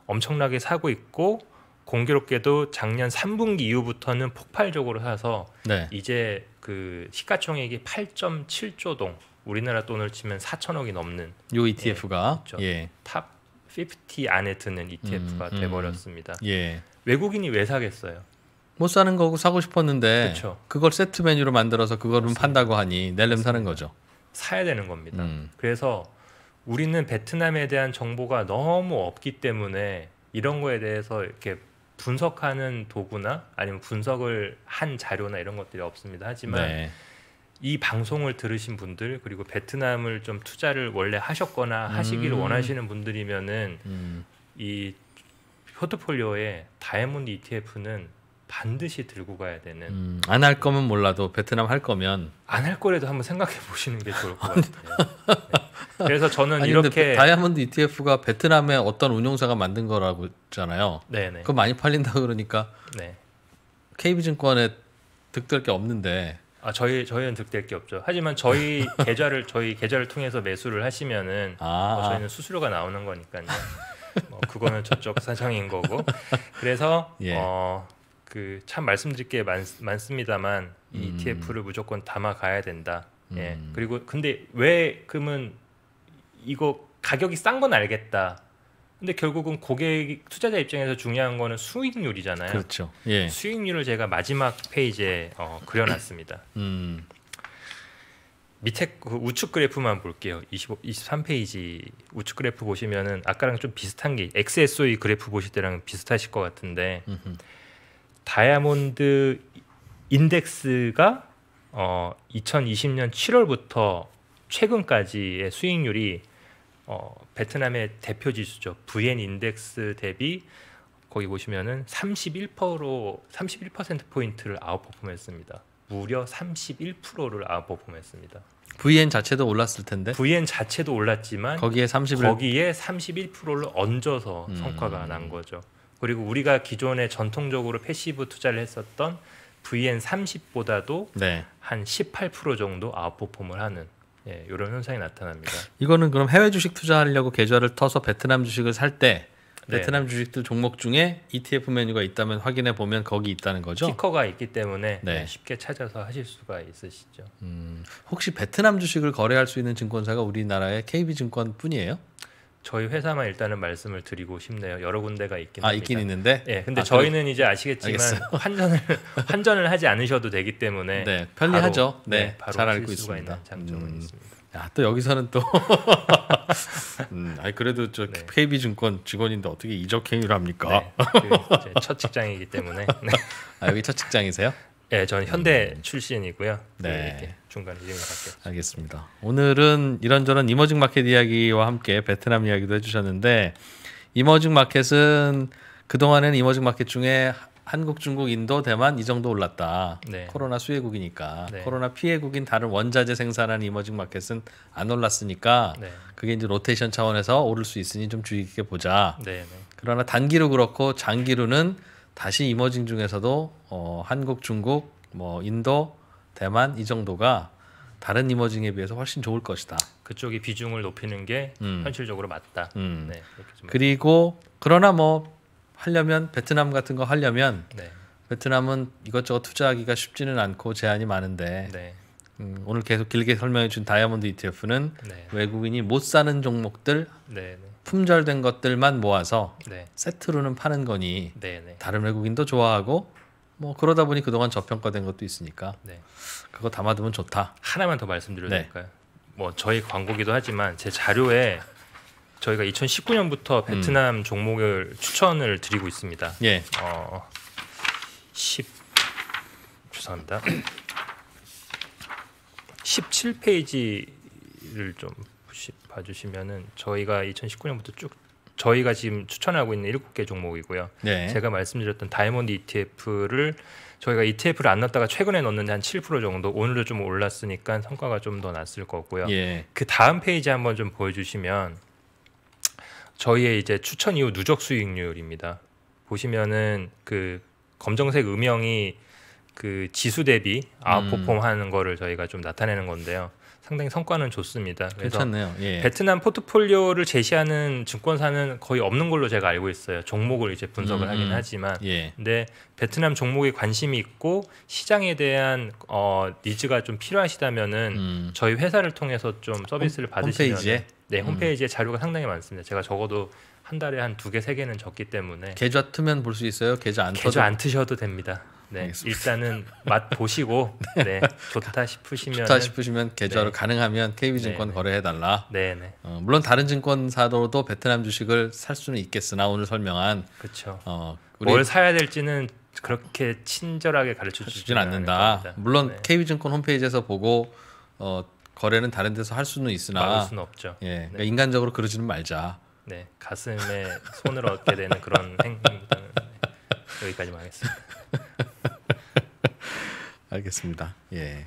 엄청나게 사고 있고 공교롭게도 작년 3분기 이후부터는 폭발적으로 사서 네. 이제 그 시가총액이 8.7조 동 우리나라 돈을 치면 4천억이 넘는 요 ETF가 예, 예. 탑50 안에 드는 ETF가 음, 음, 돼버렸습니다. 예. 외국인이 왜 사겠어요? 못 사는 거고 사고 싶었는데 그쵸. 그걸 세트 메뉴로 만들어서 그걸를 판다고 하니 낼름 사는 거죠. 사야 되는 겁니다. 음. 그래서 우리는 베트남에 대한 정보가 너무 없기 때문에 이런 거에 대해서 이렇게 분석하는 도구나 아니면 분석을 한 자료나 이런 것들이 없습니다. 하지만 네. 이 방송을 들으신 분들 그리고 베트남을 좀 투자를 원래 하셨거나 하시기를 음. 원하시는 분들이면은 음. 이 포트폴리오에 다이아몬드 ETF는 반드시 들고 가야 되는 음, 안할 거면 몰라도 베트남 할 거면 안 할 거라도 한번 생각해 보시는 게 좋을 것 같아요. 네. 그래서 저는 아니, 이렇게 그 다이아몬드 ETF가 베트남의 어떤 운용사가 만든 거라고 했잖아요. 네네. 그거 많이 팔린다 그러니까 네. KB증권에 득될 게 없는데 아 저희 저희는 득될 게 없죠. 하지만 저희 [laughs] 계좌를 저희 계좌를 통해서 매수를 하시면은 아, 뭐 저희는 수수료가 나오는 거니까요. 뭐 그거는 저쪽 사정인 거고. 그래서 [laughs] 예. 어 그참 말씀드릴 게 많, 많습니다만 음. ETF를 무조건 담아 가야 된다. 예. 음. 그리고 근데 왜그면 이거 가격이 싼 건 알겠다. 근데 결국은 고객 투자자 입장에서 중요한 거는 수익률이잖아요. 그렇죠. 예. 수익률을 제가 마지막 페이지에 어, 그려놨습니다. [clears throat] 음. 밑에 그 우측 그래프만 볼게요. 25, 23페이지 우측 그래프 보시면은 아까랑 좀 비슷한 게 XSOE 그래프 보실 때랑 비슷하실 것 같은데 음흠. 다이아몬드 인덱스가 어, 2020년 7월부터 최근까지의 수익률이 어, 베트남의 대표 지수죠. VN 인덱스 대비 거기 보시면은 31%로 31% 포인트를 아웃퍼폼했습니다. 무려 31%를 아웃퍼폼했습니다. VN 자체도 올랐을 텐데. VN 자체도 올랐지만 거기에 31 거기에 31%를 얹어서 성과가 음. 난 거죠. 그리고 우리가 기존에 전통적으로 패시브 투자를 했었던 VN 30보다도 네. 한18% 정도 아웃퍼폼을 하는 예, 이런 현상이 나타납니다. 이거는 그럼 해외 주식 투자하려고 계좌를 터서 베트남 주식을 살때 네. 베트남 주식들 종목 중에 ETF 메뉴가 있다면 확인해 보면 거기 있다는 거죠. 스티커가 있기 때문에 네. 네. 쉽게 찾아서 하실 수가 있으시죠. 음, 혹시 베트남 주식을 거래할 수 있는 증권사가 우리나라의 KB 증권뿐이에요? 저희 회사만 일단은 말씀을 드리고 싶네요. 여러 군데가 있긴 아, 합니다. 있긴 있는데. 예. 네, 근데 아, 저희는 그 이제 아시겠지만 알겠어요. [laughs] 환전을 환전을 하지 않으셔도 되기 때문에 네, 편리하죠. 바로, 네, 네, 바로 잘 알고 있습니다. 장점은 음. 있습니다. 야, 또 여기서는 또 [laughs] 음, 아니 그래도 저 네. KB 증권 직원인데 어떻게 이적 행위를 합니까? 네, [laughs] 첫 직장이기 때문에. 아, 여기 첫 직장이세요? 예, 네, 저는 현대 음. 출신이고요. 그 네. 중간에 이름이 바뀌었 알겠습니다. 오늘은 이런저런 이머징 마켓 이야기와 함께 베트남 이야기도 해주셨는데 이머징 마켓은 그동안에는 이머징 마켓 중에 한국, 중국, 인도, 대만 이 정도 올랐다. 네. 코로나 수혜국이니까 네. 코로나 피해국인 다른 원자재 생산한 이머징 마켓은 안 올랐으니까 네. 그게 이제 로테이션 차원에서 오를 수 있으니 좀 주의 깊게 보자. 네, 네. 그러나 단기로 그렇고 장기로는 다시 이머징 중에서도 어, 한국, 중국, 뭐 인도, 다만 이 정도가 다른 이머징에 비해서 훨씬 좋을 것이다. 그쪽이 비중을 높이는 게 음. 현실적으로 맞다. 음. 네, 그리고 그러나 뭐 하려면 베트남 같은 거 하려면 네. 베트남은 이것저것 투자하기가 쉽지는 않고 제한이 많은데 네. 음, 오늘 계속 길게 설명해 준 다이아몬드 ETF는 네. 외국인이 못 사는 종목들 네, 네. 품절된 것들만 모아서 세트로는 파는 거니 다른 외국인도 좋아하고 뭐 그러다 보니 그동안 저평가된 것도 있으니까 네. 그거 담아두면 좋다. 하나만 더 말씀드려도 네. 될까요? 뭐 저희 광고기도 하지만 제 자료에 저희가 2019년부터 음. 베트남 음. 종목을 추천을 드리고 있습니다. 예. 어, 10 죄송합니다. 17페이지를 좀 봐주시면은 저희가 2019년부터 쭉 저희가 지금 추천하고 있는 일곱 개 종목이고요. 네. 제가 말씀드렸던 다이아몬드 ETF를 저희가 ETF를 안 넣었다가 최근에 넣는데 었한7% 정도 오늘도 좀 올랐으니까 성과가 좀 더 났을 거고요. 예. 그 다음 페이지 한번 좀 보여주시면 저희의 이제 추천 이후 누적 수익률입니다. 보시면은 그 검정색 음영이 그 지수 대비 아웃포폼하는 음. 거를 저희가 좀 나타내는 건데요. 상당히 성과는 좋습니다. 괜찮네요. 예. 베트남 포트폴리오를 제시하는 증권사는 거의 없는 걸로 제가 알고 있어요. 종목을 이제 분석을 음, 하긴 음. 하지만, 예. 근데 베트남 종목에 관심이 있고 시장에 대한 어, 니즈가 좀 필요하시다면은 음. 저희 회사를 통해서 좀 서비스를 받으시면 홈페이지에 네 홈페이지에 음. 자료가 상당히 많습니다. 제가 적어도 한 달에 한 두 개 세 개는 적기 때문에 계좌 트면 볼 수 있어요. 계좌 안 계좌 안 트셔도 됩니다. 네, 알겠습니다. 일단은 맛 보시고 [laughs] 네. 네, 좋다 싶으시면 좋다 싶으시면 네. 계좌로 네. 가능하면 KB증권 네. 거래해달라. 네네. 어, 물론 다른 증권사로도 베트남 주식을 살 수는 있겠으나 오늘 설명한 그렇죠. 어, 뭘 사야 될지는 그렇게 친절하게 가르쳐 주진 않는다. 물론 네. KB증권 홈페이지에서 보고 어, 거래는 다른 데서 할 수는 있으나 막 수는 없죠. 예, 그러니까 네. 인간적으로 그러지는 말자. 네, 가슴에 손을 얻게 되는 그런 행동 [laughs] 여기까지만 하겠습니다. [laughs] 알겠습니다. 예.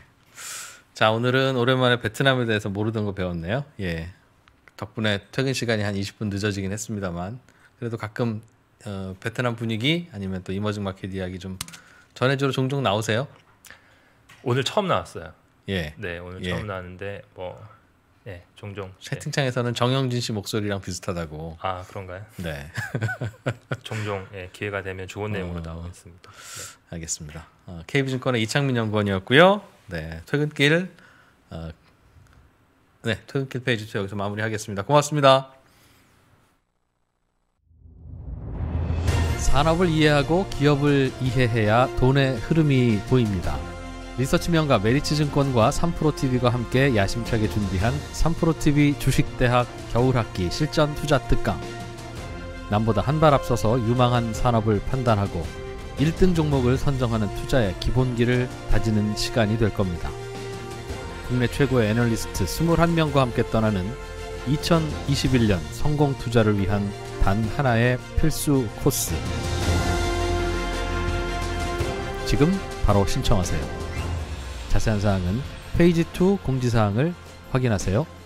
자, 오늘은 오랜만에 베트남에 대해서 모르던 거 배웠네요. 예. 덕분에 퇴근 시간이 한 20분 늦어지긴 했습니다만 그래도 가끔 어, 베트남 분위기 아니면 또 이머징 마켓 이야기 좀 전해주로 종종 나오세요. 오늘 처음 나왔어요. 예. 네, 오늘 예. 처음 나왔는데 뭐 네, 종종 채팅창에서는 정영진 씨 목소리랑 비슷하다고. 아 그런가요? 네. [laughs] 종종 예, 기회가 되면 좋은 어. 내용으로 어, 나오겠습니다. 네. 알겠습니다. 어, KB증권의 이창민 연구원이었고요. 네, 퇴근길 어, 네 퇴근길 페이지 여기서 마무리하겠습니다. 고맙습니다. 산업을 이해하고 기업을 이해해야 돈의 흐름이 보입니다. 리서치명가 메리츠증권과 3프로TV가 함께 야심차게 준비한 3프로TV 주식대학 겨울학기 실전투자특강 남보다 한 발 앞서서 유망한 산업을 판단하고 1등 종목을 선정하는 투자의 기본기를 다지는 시간이 될 겁니다. 국내 최고의 애널리스트 21명과 함께 떠나는 2021년 성공 투자를 위한 단 하나의 필수 코스. 지금 바로 신청하세요. 자세한 사항은 페이지 2 공지사항을 확인하세요.